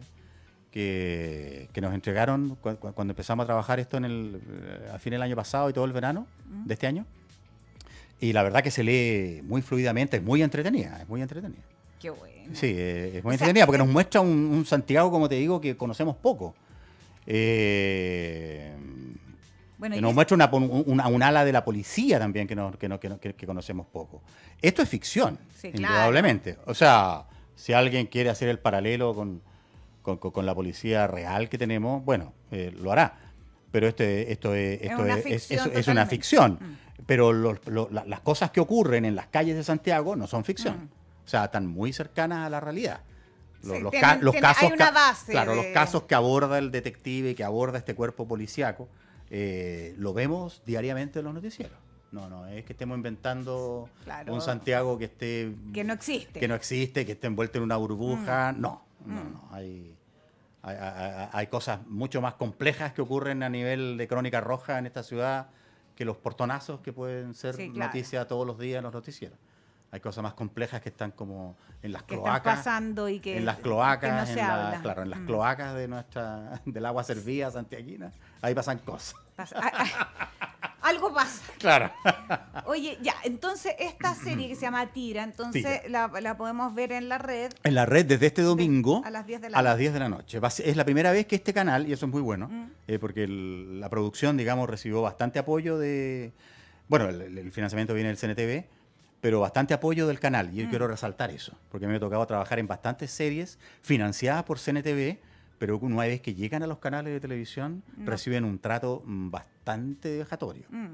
que, nos entregaron cuando empezamos a trabajar esto en el, eh, a fin del año pasado y todo el verano mm. de este año. Y la verdad que se lee muy fluidamente, es muy entretenida, es muy entretenida. Qué bueno. Sí, eh, es muy interesante porque eh, nos muestra un, Santiago, como te digo, que conocemos poco. Eh, nos muestra una, un ala de la policía también que, que, no, que, que, conocemos poco. Esto es ficción, indudablemente. O sea, si alguien quiere hacer el paralelo con, la policía real que tenemos, bueno, lo hará. Pero este, esto, es, esto es, una ficción. Pero las cosas que ocurren en las calles de Santiago no son ficción. Mm. O sea, están muy cercanas a la realidad. Los, casos, que, claro, los casos que aborda el detective, y que aborda este cuerpo policíaco, eh, lo vemos diariamente en los noticieros. No, no, es que estemos inventando un Santiago que esté... Que no existe. Que no existe, que esté envuelto en una burbuja. Mm. No, no, mm. no. Hay, cosas mucho más complejas que ocurren a nivel de crónica roja en esta ciudad que los portonazos que pueden ser noticias noticia todos los días en los noticieros. Hay cosas más complejas que están como en las que cloacas. Están pasando y que. En las cloacas, no se en, habla. claro, en las mm. cloacas de nuestra, [laughs] del agua servida santiaguina. Ahí pasan cosas. [laughs] algo pasa. Claro. [laughs] Oye, ya, entonces esta serie que se llama Tira, entonces La, podemos ver en la red. En la red desde este domingo a, las 10 de la a las 10 de la noche. Es la primera vez que este canal, y eso es muy bueno, mm. eh, porque la producción, digamos, recibió bastante apoyo de. Bueno, el, el financiamiento viene del CNTV pero bastante apoyo del canal. Y yo mm. quiero resaltar eso, porque me ha tocado trabajar en bastantes series financiadas por CNTV, pero una vez que llegan a los canales de televisión reciben un trato bastante dejatorio. Mm.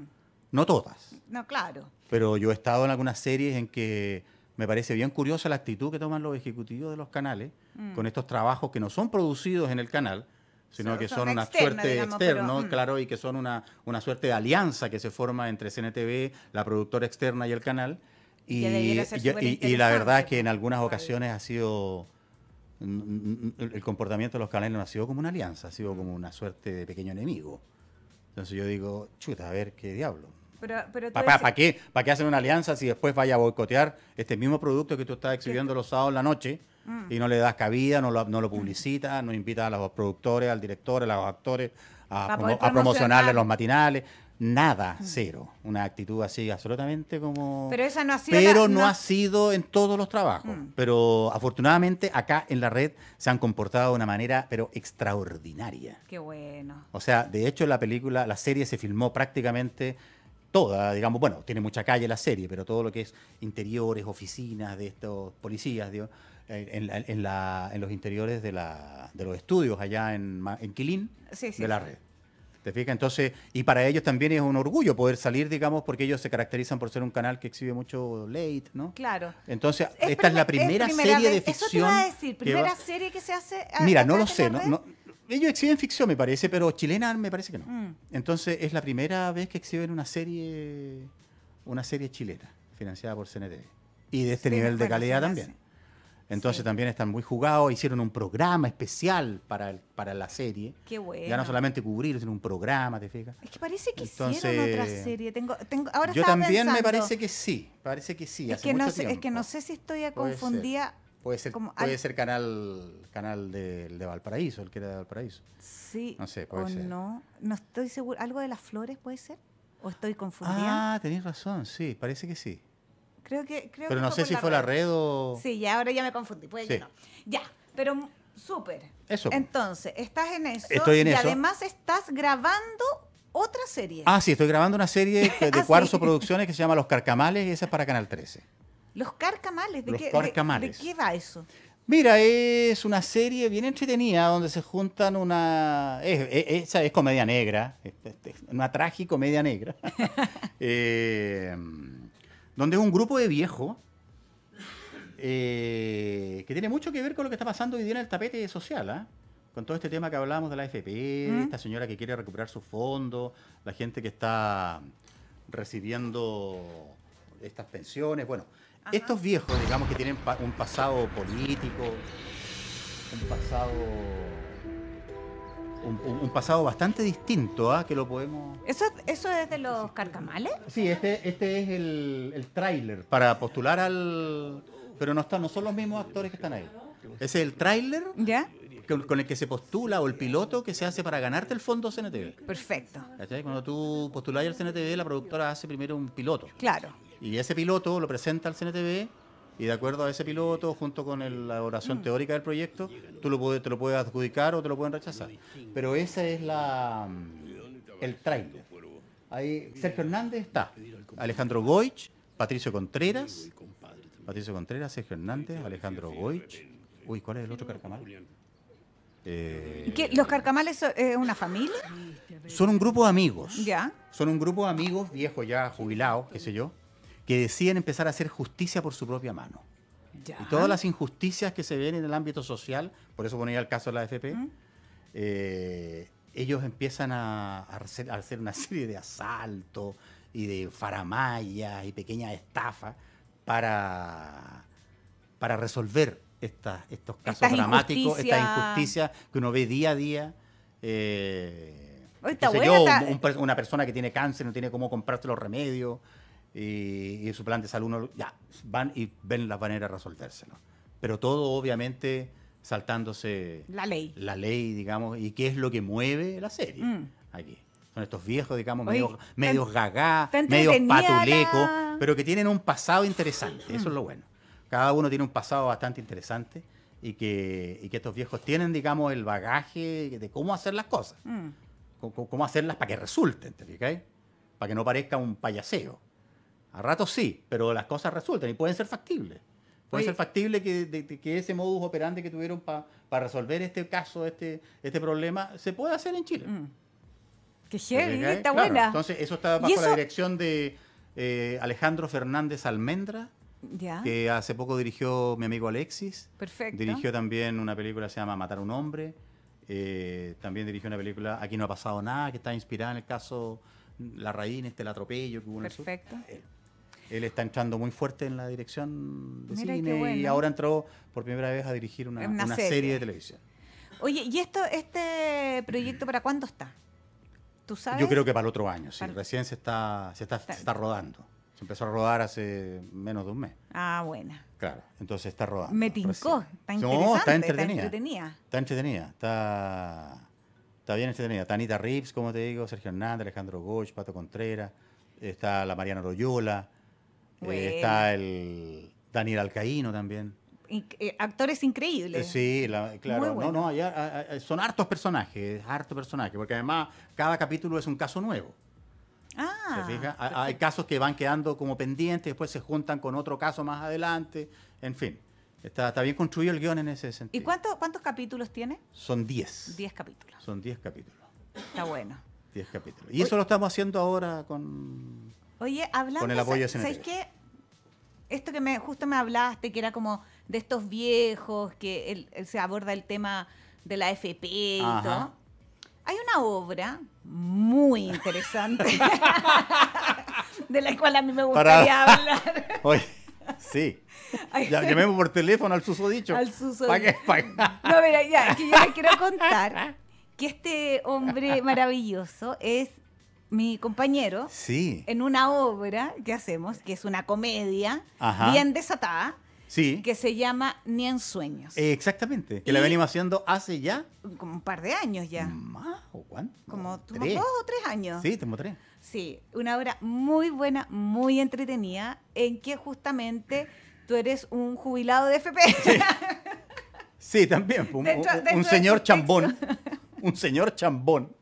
No todas. No, claro. Pero yo he estado en algunas series en que me parece bien curiosa la actitud que toman los ejecutivos de los canales mm. con estos trabajos que no son producidos en el canal, sino que son, una suerte externa, claro, y que son una, una suerte de alianza que se forma entre CNTV, la productora externa y el canal, y, la verdad es que en algunas ocasiones ha sido mm, mm, mm, el comportamiento de los canales no ha sido como una alianza, ha sido como una suerte de pequeño enemigo. Entonces yo digo, chuta, a ver qué diablo. ¿Para qué, hacen una alianza si después vaya a boicotear este mismo producto que tú estás exhibiendo los sábados en la noche y no le das cabida, no lo, no lo publicitas, no invitas a los productores, al director, a los actores a, promo a los matinales? nada, cero. Una actitud así absolutamente como... Pero esa no ha sido... Pero no, ha sido en todos los trabajos. Mm. Pero afortunadamente acá en la red se han comportado de una manera, pero extraordinaria. Qué bueno. O sea, de hecho la película, la serie se filmó prácticamente toda, digamos, bueno, tiene mucha calle la serie, pero todo lo que es interiores, oficinas de estos policías, digo, eh, en, en, los interiores de, los estudios allá en, en Quilín, de la red. ¿Te fijas? Entonces, y para ellos también es un orgullo poder salir, digamos, porque ellos se caracterizan por ser un canal que exhibe mucho late, ¿no? Claro. Entonces, esta es la primera, serie de ficción. Eso te iba a decir, primera serie que se hace. Eh, Mira, no lo sé, ellos exhiben ficción, me parece, pero chilena me parece que no. Mm. Entonces, es la primera vez que exhiben una serie, una serie chilena, financiada por CNTV. Y de este nivel de calidad también. Entonces también están muy jugados, hicieron un programa especial para, para la serie. Qué bueno. Ya no solamente cubrir, sino un programa, ¿te fijas? Es que parece que hicieron otra serie. Tengo, tengo, ahora yo también me parece que sí, parece que sí. Es, que, no sé, si estoy confundida. Puede ser, como, puede canal, canal de, Valparaíso, el que era de Valparaíso. Sí. No sé, puede o No, no estoy seguro. ¿Algo de las flores puede ser? ¿O estoy confundida? Ah, tenés razón, sí, parece que sí. Creo que. Creo pero no sé si fue la red o. Sí, ya ahora ya me confundí. Pues no. Ya, pero súper. Eso. Entonces, estás en eso. Estoy en y además estás grabando otra serie. Ah, sí, estoy grabando una serie [laughs] de ah, Cuarzo Producciones que se llama Los Carcamales y esa es para Canal 13. Los Carcamales, ¿de, qué, va eso? Mira, es una serie bien entretenida donde se juntan una. Es, es, comedia negra, Una es una tragicomedia negra. [laughs] eh, donde es un grupo de viejos eh, que tiene mucho que ver con lo que está pasando hoy día en el tapete social, ¿ah? con todo este tema que hablábamos de la FP, ¿Mm? esta señora que quiere recuperar su fondo, la gente que está recibiendo estas pensiones, bueno, estos viejos, digamos, que tienen un pasado político, un pasado un, pasado bastante distinto, ¿ah? Que lo podemos... ¿Eso, ¿Eso es de los carcamales? Sí, este, este es el, el tráiler para postular al... Pero no, está no son los mismos actores que están ahí. Ese es el tráiler Con, el que se postula o el piloto que se hace para ganarte el fondo CNTV. Perfecto. Cuando tú postulas al CNTV, la productora hace primero un piloto. Claro. Y ese piloto lo presenta al CNTV y de acuerdo a ese piloto, junto con la oración mm. teórica del proyecto, tú te lo puedes adjudicar o te lo pueden rechazar. Pero ese es la, mm, el trailer. Ahí Sergio Hernández está, Alejandro Goich, Patricio Contreras, Patricio Contreras, Sergio Hernández, Alejandro Goich. Uy, ¿cuál es el otro carcamal? Eh, ¿Los carcamales son eh, una familia? Son un grupo de amigos. Ya. Son un grupo de amigos viejos ya, jubilados, qué sé yo que deciden empezar a hacer justicia por su propia mano. Y todas las injusticias que se ven en el ámbito social, por eso ponía el caso de la AFP, eh, ellos empiezan a, hacer, una [laughs] serie de asaltos y de faramayas y pequeñas estafas para, para resolver estos casos dramáticos, estas injusticias que uno ve día a día. una persona que tiene cáncer no tiene cómo comprarse los remedios y, y su plan de salud ya van y ven las maneras de resolvérselo. Pero todo obviamente saltándose la ley. La ley, digamos, y qué es lo que mueve la serie mm. aquí. Son estos viejos, digamos, medios, gagá, medios patulecos, pero que tienen un pasado interesante. Eso es lo bueno. Cada uno tiene un pasado bastante interesante y que, y que estos viejos tienen, digamos, el bagaje de cómo hacer las cosas. Mm. Cómo, hacerlas para que resulten, ¿te Para que no parezca un payaseo. A ratos sí, pero las cosas resultan y pueden ser factibles. Puede ser factible que, ese modus operandi que tuvieron para resolver este caso, este, este, problema, se pueda hacer en Chile. Mm. Qué heavy, está buena. Entonces, eso está bajo la dirección de eh, Alejandro Fernández Almendra, que hace poco dirigió mi amigo Alexis. Perfecto. Dirigió también una película que se llama Matar a un hombre. Eh, también dirigió una película Aquí no ha pasado nada, que está inspirada en el caso La Raín, este el atropello que hubo en Perfecto. El eh, él está entrando muy fuerte en la dirección de cine y ahora entró por primera vez a dirigir una, serie. de televisión. Oye, ¿y esto, este proyecto para cuándo está? ¿Tú Yo creo que para el otro año, sí. Recién se está, está, rodando. Se empezó a rodar hace menos de un mes. Ah, buena. Claro, entonces está rodando. Me tincó, está interesante. No, está entretenida. Está entretenida. Está entretenida, está, bien entretenida. Tanita Rips, como te digo, Sergio Hernández, Alejandro Goch, Pato Contreras, está la Mariana Royola, eh, está el Daniel Alcaíno también. Eh, actores increíbles. Eh, sí, claro. No, no, son hartos personajes, harto personajes, porque además cada capítulo es un caso nuevo. Ah. Hay casos que van quedando como pendientes, después se juntan con otro caso más adelante, en fin. Está, está bien construido el guión en ese sentido. ¿Y cuánto, cuántos capítulos tiene? Son 10. 10 capítulos. Son 10 capítulos. Está bueno. 10 capítulos. Y eso lo estamos haciendo ahora con, Oye, hablando, con el apoyo de esto que me, justo me hablaste, que era como de estos viejos, que se aborda el tema de la FP y todo. Hay una obra muy interesante [laughs] de la cual a mí me gustaría [laughs] hablar. sí. Ya, llamemos por teléfono al susodicho. Al susodicho. No, mira, ya, que yo les quiero contar [laughs] que este hombre maravilloso es mi compañero sí. en una obra que hacemos, que es una comedia bien desatada. Sí. que se llama Ni en Sueños. exactamente, que la venimos haciendo hace ya... Como un par de años ya. ¿Más o Como, dos o tres años. Sí, tengo tres. Sí, una obra muy buena, muy entretenida, en que justamente tú eres un jubilado de FP. Sí, también, un señor chambón. Un señor chambón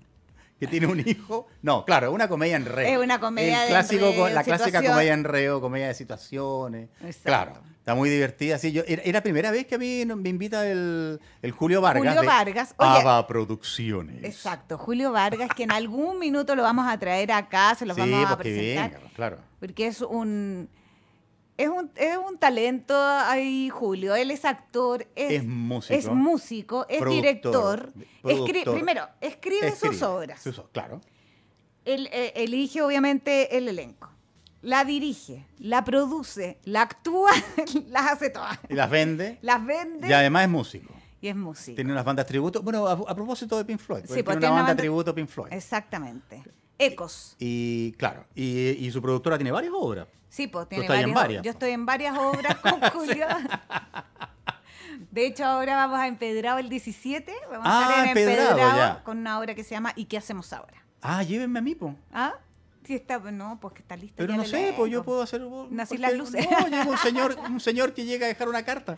que tiene un hijo. No, claro, una comedia en reo. Es una comedia clásico, de La clásica comedia en reo, comedia de situaciones. Claro, está muy divertida. Sí, yo, era, la primera vez que a mí me invita el, Julio Vargas. Julio Vargas. Ava Producciones. Exacto, Julio Vargas, que en algún minuto lo vamos a traer acá, se lo vamos a pues presentar. claro. Porque es un es un, talento ahí, Julio. Él es actor, es, músico, es, director. primero, escribe, sus obras. claro. Él, eh, elige, obviamente, el elenco. La dirige, la produce, la actúa, [laughs] las hace todas. Y las vende. Las vende. Y además es músico. Y es músico. Tiene unas bandas tributo. Bueno, a, propósito de Pink Floyd. Sí, pues, tiene, una, banda, tributo Pink Floyd. Exactamente. Ecos. Y, claro, y, su productora tiene varias obras. Sí, pues tiene varias, Yo pues. estoy en varias obras con [laughs] Julio. [laughs] De hecho, ahora vamos a Empedrado el 17. Vamos ah, a estar Empedrado, con una obra que se llama ¿Y qué hacemos ahora? Ah, llévenme a mí, pues. ¿Ah? Sí está, pues, no, pues que está lista. Pero no sé, pues yo puedo hacer. Nací las luces. No, llega un señor, un señor que llega a dejar una carta.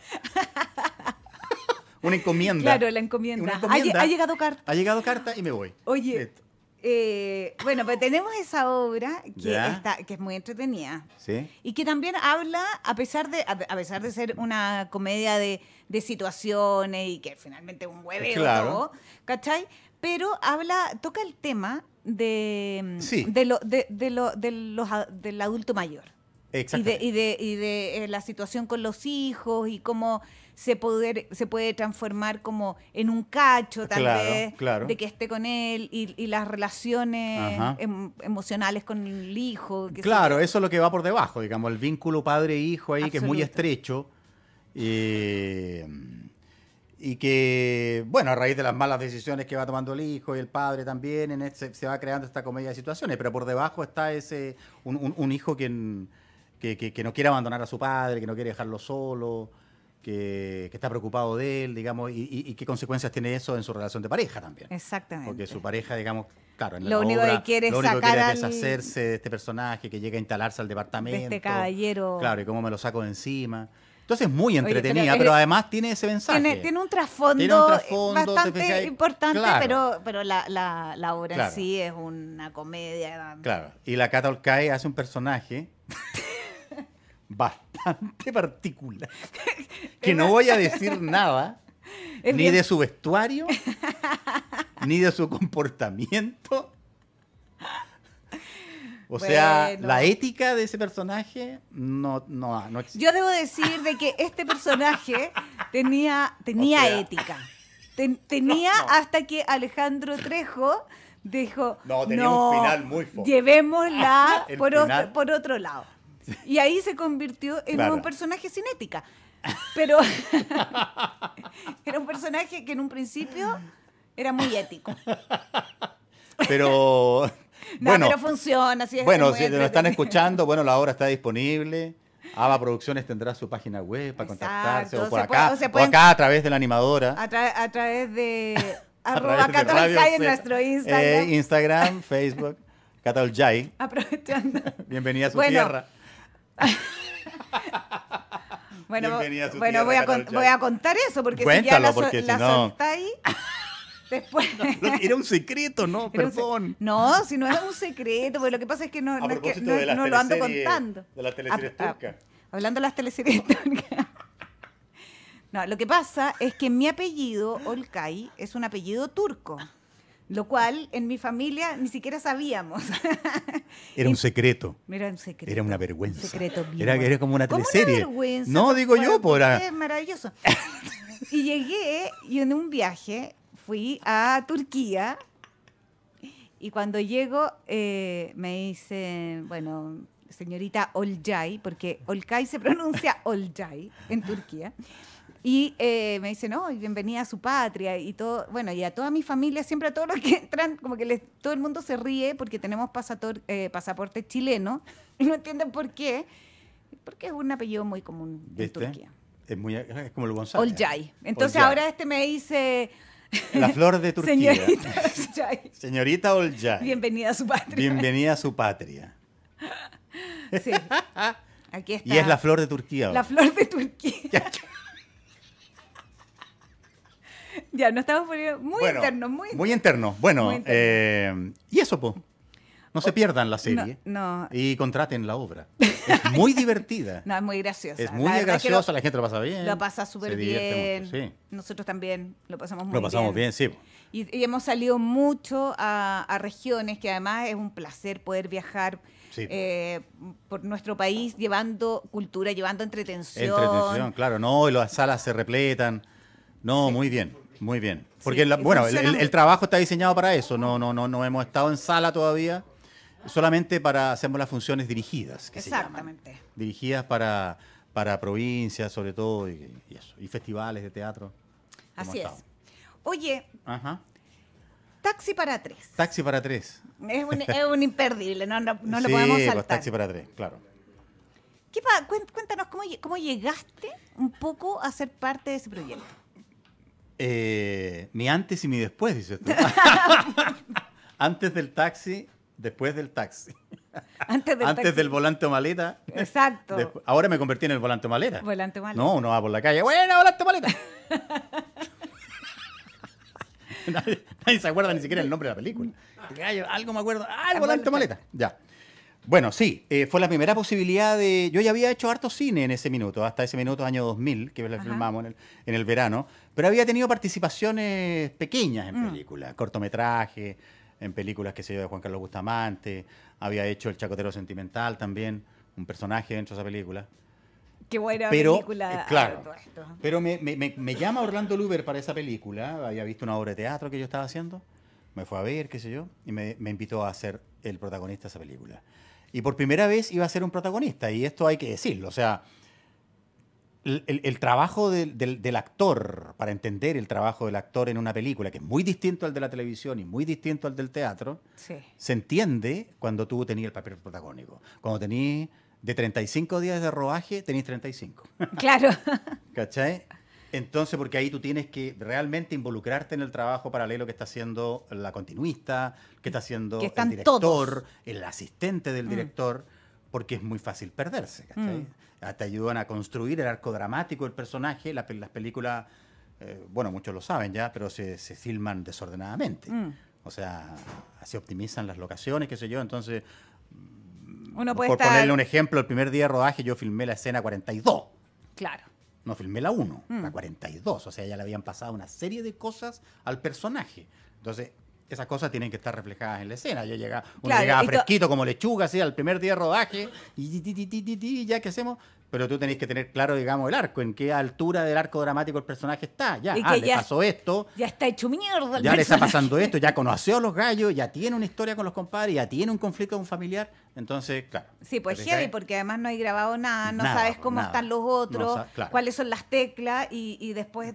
[laughs] una encomienda. Claro, la encomienda. ha, llegado carta. Ha llegado carta y me voy. Oye, eh, bueno, pues tenemos esa obra que, es muy entretenida. ¿Sí? Y que también habla, a pesar de, a, pesar de ser una comedia de, situaciones y que finalmente un hueveo ¿cachai? Pero habla, toca el tema de, del adulto mayor. Y de, y de, eh, la situación con los hijos y cómo se, poder, se puede transformar como en un cacho tal vez, de que esté con él y, las relaciones em, emocionales con el hijo. claro, eso es lo que va por debajo, digamos, el vínculo padre-hijo e ahí que es muy estrecho. Eh, y que, bueno, a raíz de las malas decisiones que va tomando el hijo y el padre también, en este, se va creando esta comedia de situaciones, pero por debajo está ese un, hijo que, que, no quiere abandonar a su padre, que no quiere dejarlo solo, que, está preocupado de él, digamos, y, qué consecuencias tiene eso en su relación de pareja también. Exactamente. Porque su pareja, digamos, claro, en la lo que quiere lo único que quiere es deshacerse de este personaje que llega a instalarse al departamento. este caballero. Claro, y cómo me lo saco de encima. Entonces es muy entretenida, pero, además tiene ese mensaje. Tiene, un trasfondo bastante importante, pero, pero la, obra sí es una comedia. Claro, y la Cata hace un personaje [laughs] bastante [laughs] particular, [laughs] que no voy a [laughs] decir nada, ni de su vestuario, ni de su comportamiento. O sea, la ética de ese personaje no, Yo debo decir de que este personaje tenía, tenía ética. tenía hasta que Alejandro Trejo dijo, no, tenía un final muy llevémosla por otro lado. [laughs] Y ahí se convirtió en un personaje sin ética. Pero [laughs] era un personaje que en un principio era muy ético. [laughs] Pero. bueno, funciona. bueno, si lo están escuchando, bueno, la obra está disponible. Ava Producciones tendrá su página web para contactarse o por acá, acá a través de la animadora. A, través de en nuestro eh, Instagram. Instagram, Facebook, Cataljay. Aprovechando. Bienvenida a su tierra. [laughs] bueno, bueno voy, a voy, a contar eso, porque si ya la, la no... [laughs] después... era un secreto, ¿no? [laughs] Perdón. No, si no es un secreto, porque lo que pasa es que no, ah, no, lo ando contando. De las ah, teleseries ah, turcas. hablando de las teleseries turcas. No, lo que pasa es que mi apellido, Olkay, es un apellido turco. Lo cual en mi familia ni siquiera sabíamos. [laughs] Era un secreto. Era un secreto. Era una vergüenza. era, como una teleserie. Una vergüenza, no, digo yo, por... Es maravilloso. y llegué y en un viaje fui a Turquía y cuando llego eh, me dicen, bueno, señorita Olcay, porque Olcay se pronuncia Olcay en Turquía. Y eh, me dice, no, bienvenida a su patria y todo, bueno, y a toda mi familia, siempre a todos los que [laughs] entran, como que todo el mundo se ríe porque tenemos eh, pasaporte chileno [laughs] y no entienden por qué, porque es un apellido muy común de Turquía. Es, muy, es como el González. Oljay. Entonces ahora este me dice... La flor de Turquía. Señorita Oljay. [laughs] Señorita Bienvenida a su patria. Bienvenida a su patria. Sí. Aquí está. Y es la flor de Turquía. La flor de Turquía. Ya, no estamos poniendo. Muy interno, muy interno. Muy interno. Bueno, eh, y eso, pues. No se pierdan la serie. No, Y contraten la obra. Es muy [laughs] divertida. no, es muy graciosa. Es muy graciosa, la gente lo pasa bien. Lo pasa súper bien. Nosotros también lo pasamos muy bien. Lo pasamos bien, sí. Y, hemos salido mucho a, regiones que además es un placer poder viajar. Eh, por nuestro país, llevando cultura, llevando entretención. Entretención, claro, no, y las salas se repletan. No, muy bien. Muy bien. Porque bueno, el, trabajo está diseñado para eso. No, no, no, no hemos estado en sala todavía. Solamente para hacemos las funciones dirigidas. Exactamente. Dirigidas para, para provincias, sobre todo, y, festivales de teatro. Así es. Oye. Taxi para tres. Taxi para tres. Es un, es un imperdible, no, no, lo podemos pues, saltar. taxi para tres, claro. cuéntanos cómo llegaste un poco a ser parte de ese proyecto. Eh, mi antes y mi después, dices tú. [laughs] antes del taxi, después del taxi. [laughs] Antes del, antes volante maleta. Exacto. ahora me convertí en el volante maleta. Volante maleta. No, uno va por la calle. Bueno, volante maleta. [laughs] nadie, se acuerda ni siquiera el nombre de la película. Algo me acuerdo. Ah, el ah, volante maleta. Ya. Bueno, sí, eh, fue la primera posibilidad de... Yo ya había hecho harto cine en ese minuto, hasta ese minuto, año 2000, que lo filmamos en el, verano, pero había tenido participaciones pequeñas en mm. películas, cortometrajes, en películas que se yo, de Juan Carlos Bustamante, había hecho El Chacotero Sentimental también, un personaje dentro de esa película. Qué buena pero, película. Eh, claro. Pero me, llama Orlando Luber para esa película, había visto una obra de teatro que yo estaba haciendo, me fue a ver, qué sé yo, y me, me invitó a ser el protagonista de esa película. Y por primera vez iba a ser un protagonista, y esto hay que decirlo. O sea, el, trabajo del, actor, para entender el trabajo del actor en una película, que es muy distinto al de la televisión y muy distinto al del teatro, se entiende cuando tú tenías el papel protagónico. Cuando tenías de 35 días de rodaje, tenías 35. Claro. [laughs] ¿Cachai? Entonces, porque ahí tú tienes que realmente involucrarte en el trabajo paralelo que está haciendo la continuista, que está haciendo el director, el asistente del mm. director, porque es muy fácil perderse. Mm. Ah, te ayudan a construir el arco dramático del personaje, las, películas, eh, bueno, muchos lo saben ya, pero se, filman desordenadamente. Mm. O sea, se optimizan las locaciones, qué sé yo, entonces... por ponerle un ejemplo, el primer día de rodaje yo filmé la escena 42. Claro. No filmé la 1, la 42. Mm. O sea, ya le habían pasado una serie de cosas al personaje. Entonces, esas cosas tienen que estar reflejadas en la escena. Yo llegaba, uno fresquito como lechuga, así, al primer día de rodaje, y, y ya que hacemos, pero tú tenés que tener claro, digamos, el arco, en qué altura del arco dramático el personaje está. Ya, ah, le pasó esto. Ya está hecho mierda. ya le está pasando esto, ya [laughs] conoció a los gallos, ya tiene una historia con los compadres, ya tiene un conflicto con un familiar. Entonces, claro. Sí, pues heavy, porque además no hay grabado nada, no sabes cómo están los otros, cuáles son las teclas, y, después,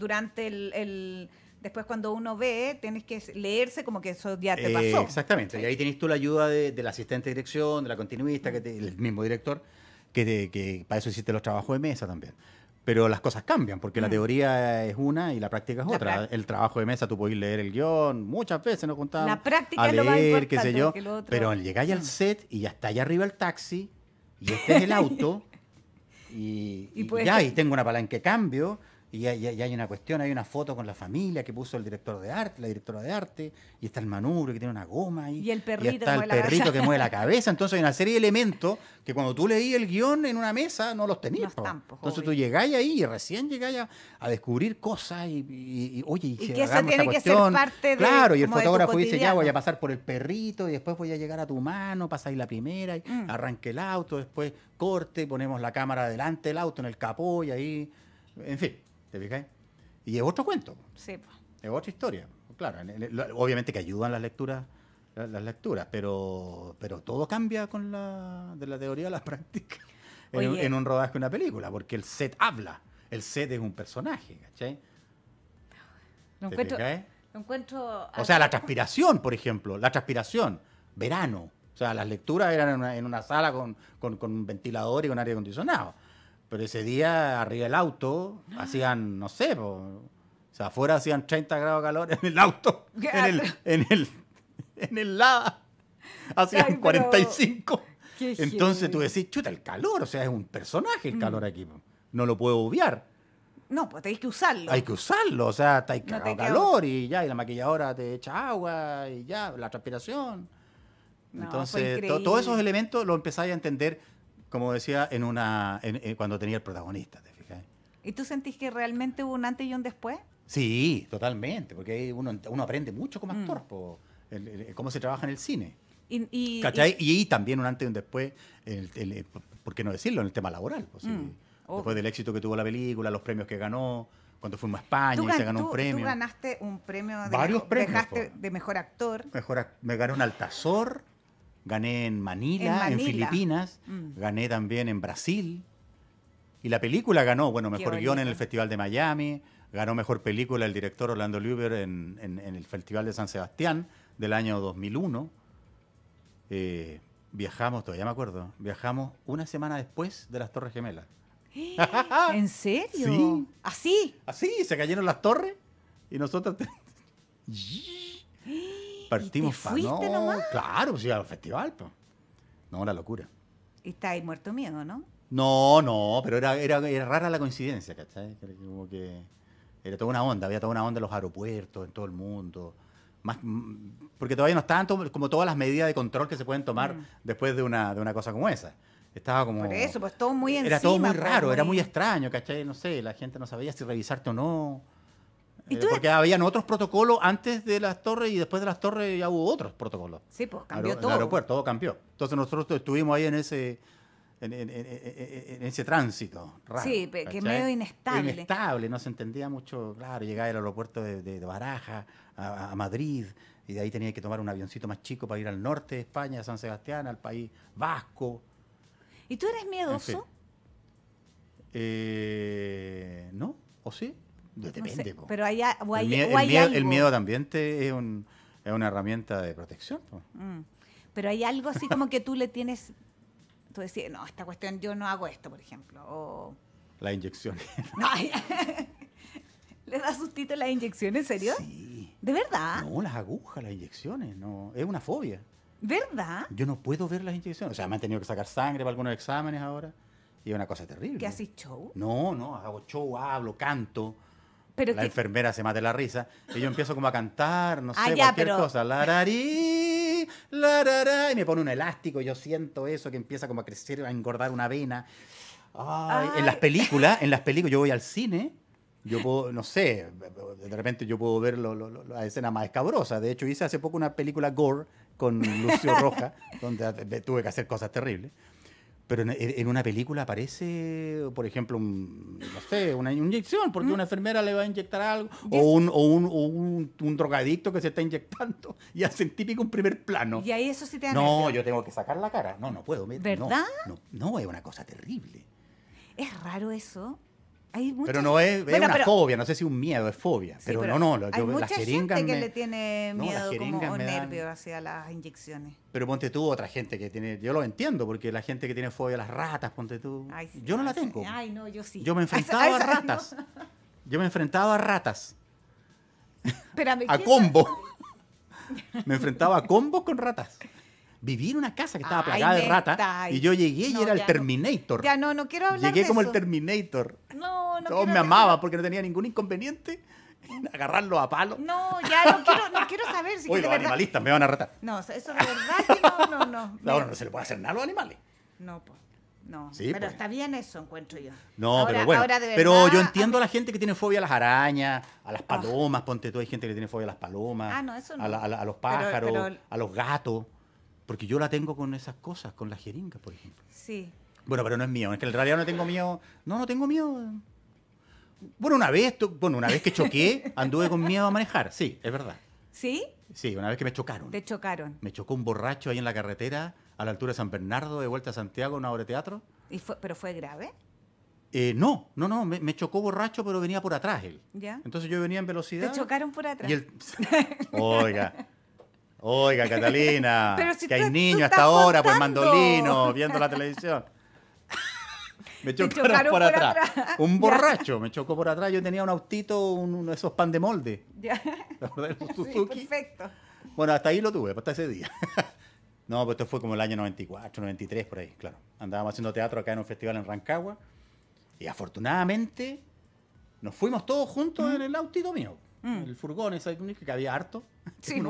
durante el, después cuando uno ve, tienes que leerse como que eso ya te pasó. exactamente, y ahí tienes tú la ayuda del asistente de dirección, de la continuista, que el mismo director, que, para eso hiciste los trabajos de mesa también. Pero las cosas cambian, porque la mm. teoría es una y la práctica es otra. El trabajo de mesa, tú puedes leer el guión, muchas veces nos contaban. La práctica a leer, qué sé yo. Otro... Pero llegáis al mm. set y ya está allá arriba el taxi, y este es el [laughs] auto, y, ya, y tengo una palanca que cambio, y hay, una cuestión, hay una foto con la familia que puso el director de arte, la directora de arte, y está el manubrio que tiene una goma Y el perrito, y está el perrito que mueve la [laughs] cabeza. Entonces hay una serie de elementos que cuando tú leí el guión en una mesa no los tenías. Entonces tú llegáis ahí y recién llegáis a, descubrir cosas y, y oye, y, que esa tiene que ser parte de Claro, y el fotógrafo dice, ya voy a pasar por el perrito y después voy a llegar a tu mano, pasáis la primera, mm. arranque el auto, después corte, ponemos la cámara delante del auto en el capó y ahí, en fin. ¿Te Y es otro cuento. Sí. pues Es otra historia. Claro, obviamente que ayudan las lecturas, las, lecturas, pero, pero todo cambia con la, de la teoría a la [laughs] práctica en, un, rodaje de una película, porque el set habla, el set es un personaje, Lo encuentro, lo encuentro o sea, la transpiración, por ejemplo, la transpiración, verano. O sea, las lecturas eran en una, en una sala con, con un ventilador y con aire acondicionado. Pero ese día, arriba del auto, hacían, no sé, o sea, afuera hacían 30 grados de calor en el auto, en el, en el, en el lava, hacían 45. Entonces tú decís, chuta, el calor, o sea, es un personaje el mm. calor aquí, no lo puedo obviar. No, pues tenéis que usarlo. Hay que usarlo, o sea, está no calor y ya, y la maquilladora te echa agua y ya, la transpiración. Entonces, todos esos elementos lo empezáis a entender como decía, en una, eh, cuando tenía el protagonista, ¿Y tú sentís que realmente hubo un antes y un después? Sí, totalmente, porque uno, uno aprende mucho como actor, mm. cómo se trabaja en el cine. Y, y, también un antes y un después, eh, ¿por qué no decirlo? En el tema laboral. Mm, después del éxito que tuvo la película, los premios que ganó, cuando fuimos a España y se ganó un premio. Tú ganaste un premio de, Varios dejaste de mejor actor. Mejor, me gané un Altazor gané en Manila, en, Filipinas, mm. gané también en Brasil. Y la película ganó, bueno, mejor guión en el Festival de Miami, ganó mejor película el director Orlando Luber en, el Festival de San Sebastián del año 2001. Eh, viajamos, todavía me acuerdo, viajamos una semana después de las Torres Gemelas. [gasps] ¿En serio? ¿Así? Así, se cayeron las torres y nosotros... [laughs] partimos para. no, Claro, pues iba al festival. Pues. No, la locura. Y está ahí muerto miedo, ¿no? No, no, pero era, era, era rara la coincidencia, ¿cachai? Como que era toda una onda, había toda una onda en los aeropuertos, en todo el mundo. Más, porque todavía no estaban como todas las medidas de control que se pueden tomar mm. después de una, de una cosa como esa. Estaba como. eso, pues todo muy Era todo muy pues, raro, era muy extraño, ¿cachai? No sé, la gente no sabía si revisarte o no. Eh, porque habían otros protocolos antes de las torres y después de las torres ya hubo otros protocolos. Sí, pues cambió todo. El aeropuerto, todo cambió. Entonces nosotros estuvimos ahí en ese, en, ese tránsito Sí, que medio inestable. Inestable, no se entendía mucho. Claro, llegaba al aeropuerto de, Baraja a, Madrid y de ahí tenía que tomar un avioncito más chico para ir al norte de España, a San Sebastián, al país vasco. ¿Y tú eres miedoso? Eh, no, ¿o sí? Depende, pero hay, el, miedo, algo. también es, una herramienta de protección. Mm. Pero hay algo así como que tú le tienes, tú decís, no, esta cuestión yo no hago esto, por ejemplo. O... La inyección. [laughs] [laughs] ¿Le da sustito las inyecciones, en serio? Sí. ¿De verdad? No, las agujas, las inyecciones, no, es una fobia. ¿Verdad? Yo no puedo ver las inyecciones. O sea, me han tenido que sacar sangre para algunos exámenes ahora. Y es una cosa terrible. ¿Qué haces show? No, no, hago show, hablo, canto la enfermera se mata la risa y yo empiezo como a cantar, no ah, sé, cualquier cosa. Larari, y me pone un elástico yo siento eso que empieza como a crecer, a engordar una vena. En las películas, en las [laughs] películas, yo voy al cine, yo puedo, no sé, de repente yo puedo ver la escena más escabrosa. De hecho, hice hace poco una película gore con Lucio Roja, [laughs] donde tuve que hacer cosas terribles. Pero en, una película aparece, por ejemplo, no sé, una inyección, porque mm. una enfermera le va a inyectar algo, o, un, drogadicto que se está inyectando, [laughs] y hacen típico un primer plano. Y ahí eso sí te No, yo tengo que sacar la cara. No, no puedo. ¿Verdad? no, es una cosa terrible. Es raro eso. Pero no es, es una fobia, no sé si un miedo, es fobia. pero, no, no, yo, hay mucha gente que le tiene miedo como, nervio hacia las inyecciones. Pero ponte tú otra gente que tiene, yo lo entiendo, porque la gente que tiene fobia a las ratas, ponte tú. yo no la tengo. Ay, no, yo sí. Yo me [laughs] enfrentaba a ratas. Yo me enfrentaba a ratas. [laughs] a, a combo. [laughs] me enfrentaba a combos con ratas viví en una casa que estaba plagada de rata y yo llegué y era el Terminator. ya no, no quiero hablar. Llegué como el Terminator. No, no. Todos me amaba porque no tenía ningún inconveniente agarrarlo a palo. No, ya no quiero, no quiero saber si Uy, los animalistas me van a retar. No, eso es verdad que no, no, no. No, [laughs] no, se le puede hacer nada a los animales. No, pues. No, pero está bien eso, encuentro yo. No, pero bueno. pero yo entiendo a la gente que tiene fobia a las arañas, a las ah. palomas, ponte tú, hay gente que tiene fobia a las palomas, ah, no, eso no. a, a, los pájaros, a los gatos. Porque yo la tengo con esas cosas, con las jeringas, por ejemplo. Sí. Bueno, pero no es mío. Es que en realidad no tengo miedo. No, no tengo miedo. Bueno, una vez, bueno, una vez que choqué, [laughs] anduve con miedo a manejar. Sí, es verdad. ¿Sí? Sí, una vez que me chocaron. Te chocaron. Me chocó un borracho ahí en la carretera, a la altura de San Bernardo, de vuelta a Santiago, una hora de teatro. ¿Pero fue grave? Eh, no, no, no, me, chocó borracho, pero venía por atrás él. ¿Ya? Entonces yo venía en velocidad. ¿Te chocaron por atrás? [laughs] [laughs] oiga, Oiga, Catalina, [laughs] que hay niños hasta ahora, pues mandolino, viendo la televisión. [laughs] Me chocaron, por, atrás. Un [laughs] borracho me chocó por atrás. Yo tenía un autito, uno de esos pan de molde. Ya. Sí, perfecto. Bueno, hasta ahí lo tuve, hasta ese día. no, pues esto fue como el año 94, 93, por ahí, claro. Andábamos haciendo teatro acá en un festival en Rancagua. Y afortunadamente nos fuimos todos juntos ¿Mm? en el autito mío. Mm. El furgón ese que había harto. [laughs] Sí,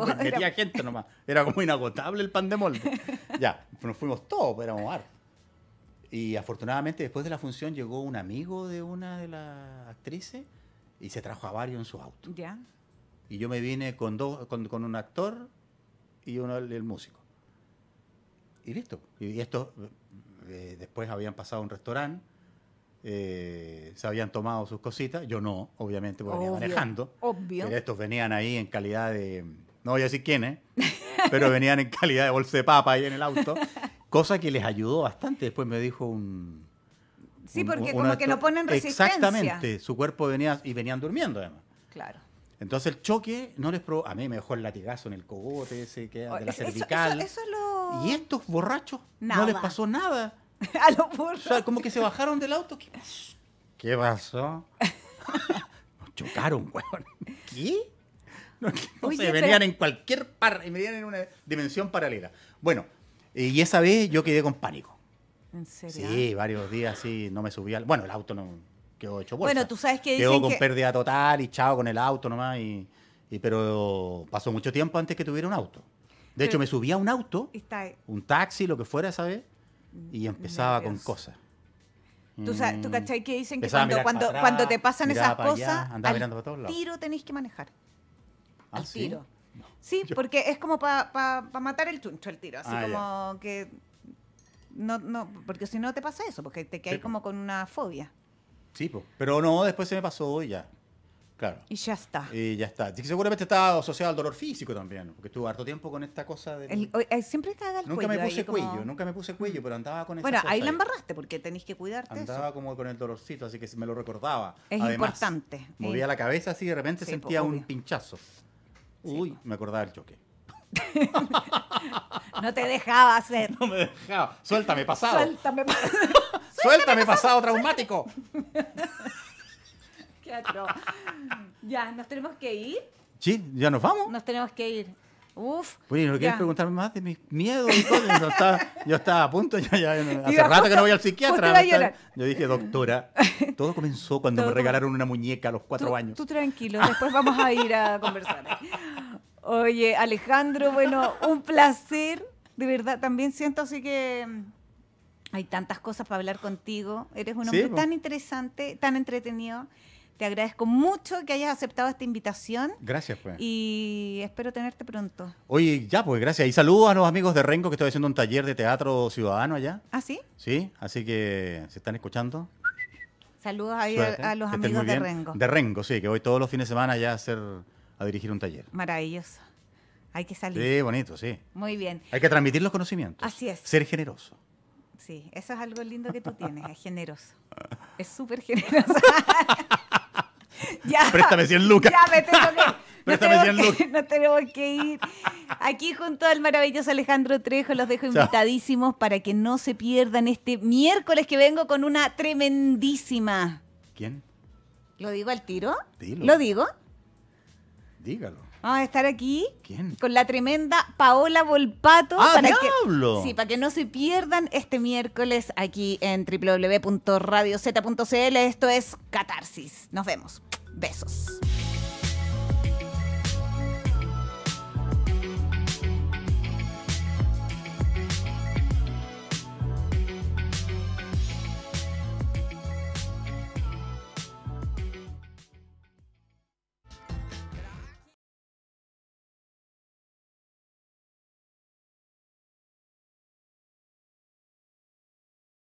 gente nomás. Era como inagotable el pan de molde. [laughs] ya, nos fuimos todos, éramos harto. Y afortunadamente después de la función llegó un amigo de una de las actrices y se trajo a varios en su auto. Ya. Y yo me vine con, dos, con, un actor y uno el músico. Y listo. Y esto, eh, después habían pasado a un restaurante eh, se habían tomado sus cositas, yo no, obviamente, porque venía manejando. Obvio. Eh, estos venían ahí en calidad de, no voy a decir quiénes, pero [laughs] venían en calidad de bolsa de papa ahí en el auto, cosa que les ayudó bastante. Después me dijo un... Sí, porque como que no ponen resistencia. Exactamente, su cuerpo venía y venían durmiendo además. Claro. Entonces el choque no les probó. A mí me dejó el latigazo en el cogote ese que oh, de la cervical. Y estos borrachos no les pasó nada. [laughs] a los burros. O como que se bajaron del auto. ¿Qué pasó? Nos [laughs] chocaron, weón. ¿Qué? No, venían en cualquier par, y venían en una dimensión paralela. Bueno, eh, y esa vez yo quedé con pánico. ¿En serio? Sí, varios días sí, no me subía. Bueno, el auto no quedó hecho bolsa. Bueno, tú sabes que Quedó con pérdida total y chao con el auto nomás. Y, pero pasó mucho tiempo antes que tuviera un auto. De hecho, me subía a un auto, un taxi, lo que fuera, ¿sabes? y empezaba con cosas. ¿Tú, ¿Tú mm. cachai que dicen que cuando, cuando, te pasan esas cosas, al tiro tenéis que manejar. ¿Ah, al ¿sí? tiro. sí, porque es como para matar el chuncho el tiro, así ah, como que... No, no, porque si no te pasa eso, porque te quedas como con una fobia. Sí, pero no, después se me pasó ya. Y ya está. Y ya está. Y seguramente estaba asociado al dolor físico también, porque estuvo harto tiempo con esta cosa de... El, el, eh, siempre caga el nunca Me puse cuello Nunca me puse cuello, pero andaba con esa Bueno, ahí la embarraste porque tenés que cuidarte. Andaba como con el dolorcito, así que me lo recordaba. Es importante. Eh. Movía la cabeza así y de repente sentía un pinchazo. Uy, me acordaba del choque. [laughs] no te dejaba hacer. [laughs] No me dejaba. Suéltame pasado. Suéltame, [laughs] Suéltame pasado traumático ya, ¿nos tenemos que ir? Sí, ya nos vamos. Nos tenemos que ir. Uf. Oye, ¿no quieres preguntarme más de mis miedos Yo estaba, a punto, yo ya, hace rato que no voy al psiquiatra. yo dije, doctora, todo comenzó cuando me regalaron una muñeca a los cuatro años. Tú tranquilo, después vamos a ir a conversar. Oye, Alejandro, bueno, un placer. De verdad, también siento así que mm, hay tantas cosas para hablar contigo. Eres un hombre tan interesante, tan entretenido. Te agradezco mucho que hayas aceptado esta invitación. Gracias, pues. Y espero tenerte pronto. Oye, ya, pues gracias. Y saludos a los amigos de Rengo que estoy haciendo un taller de teatro ciudadano allá. ¿Ah, sí? Sí, así que se están escuchando. Saludos a, los amigos de Rengo. De Rengo, sí, que voy todos los fines de semana ya a, hacer, a dirigir un taller. Maravilloso. Hay que salir. Sí, bonito, sí. Muy bien. Hay que transmitir los conocimientos. Así es. Ser generoso. Sí, eso es algo lindo que tú tienes, es generoso. Es súper generoso. [laughs] [laughs] Préstame 100 lucas. Ya, me tengo que... No [laughs] tenemos, [laughs] que, ir. Aquí junto al maravilloso Alejandro Trejo los dejo invitadísimos para que no se pierdan este miércoles que vengo con una tremendísima. ¿Quién? ¿Lo digo al tiro? ¿Lo digo? Dígalo. Vamos a estar aquí con la tremenda Paola Volpato. ¡Ah, sí, para que no se pierdan este miércoles aquí en www.radioz.cl. Esto es Catarsis. Nos vemos. Besos.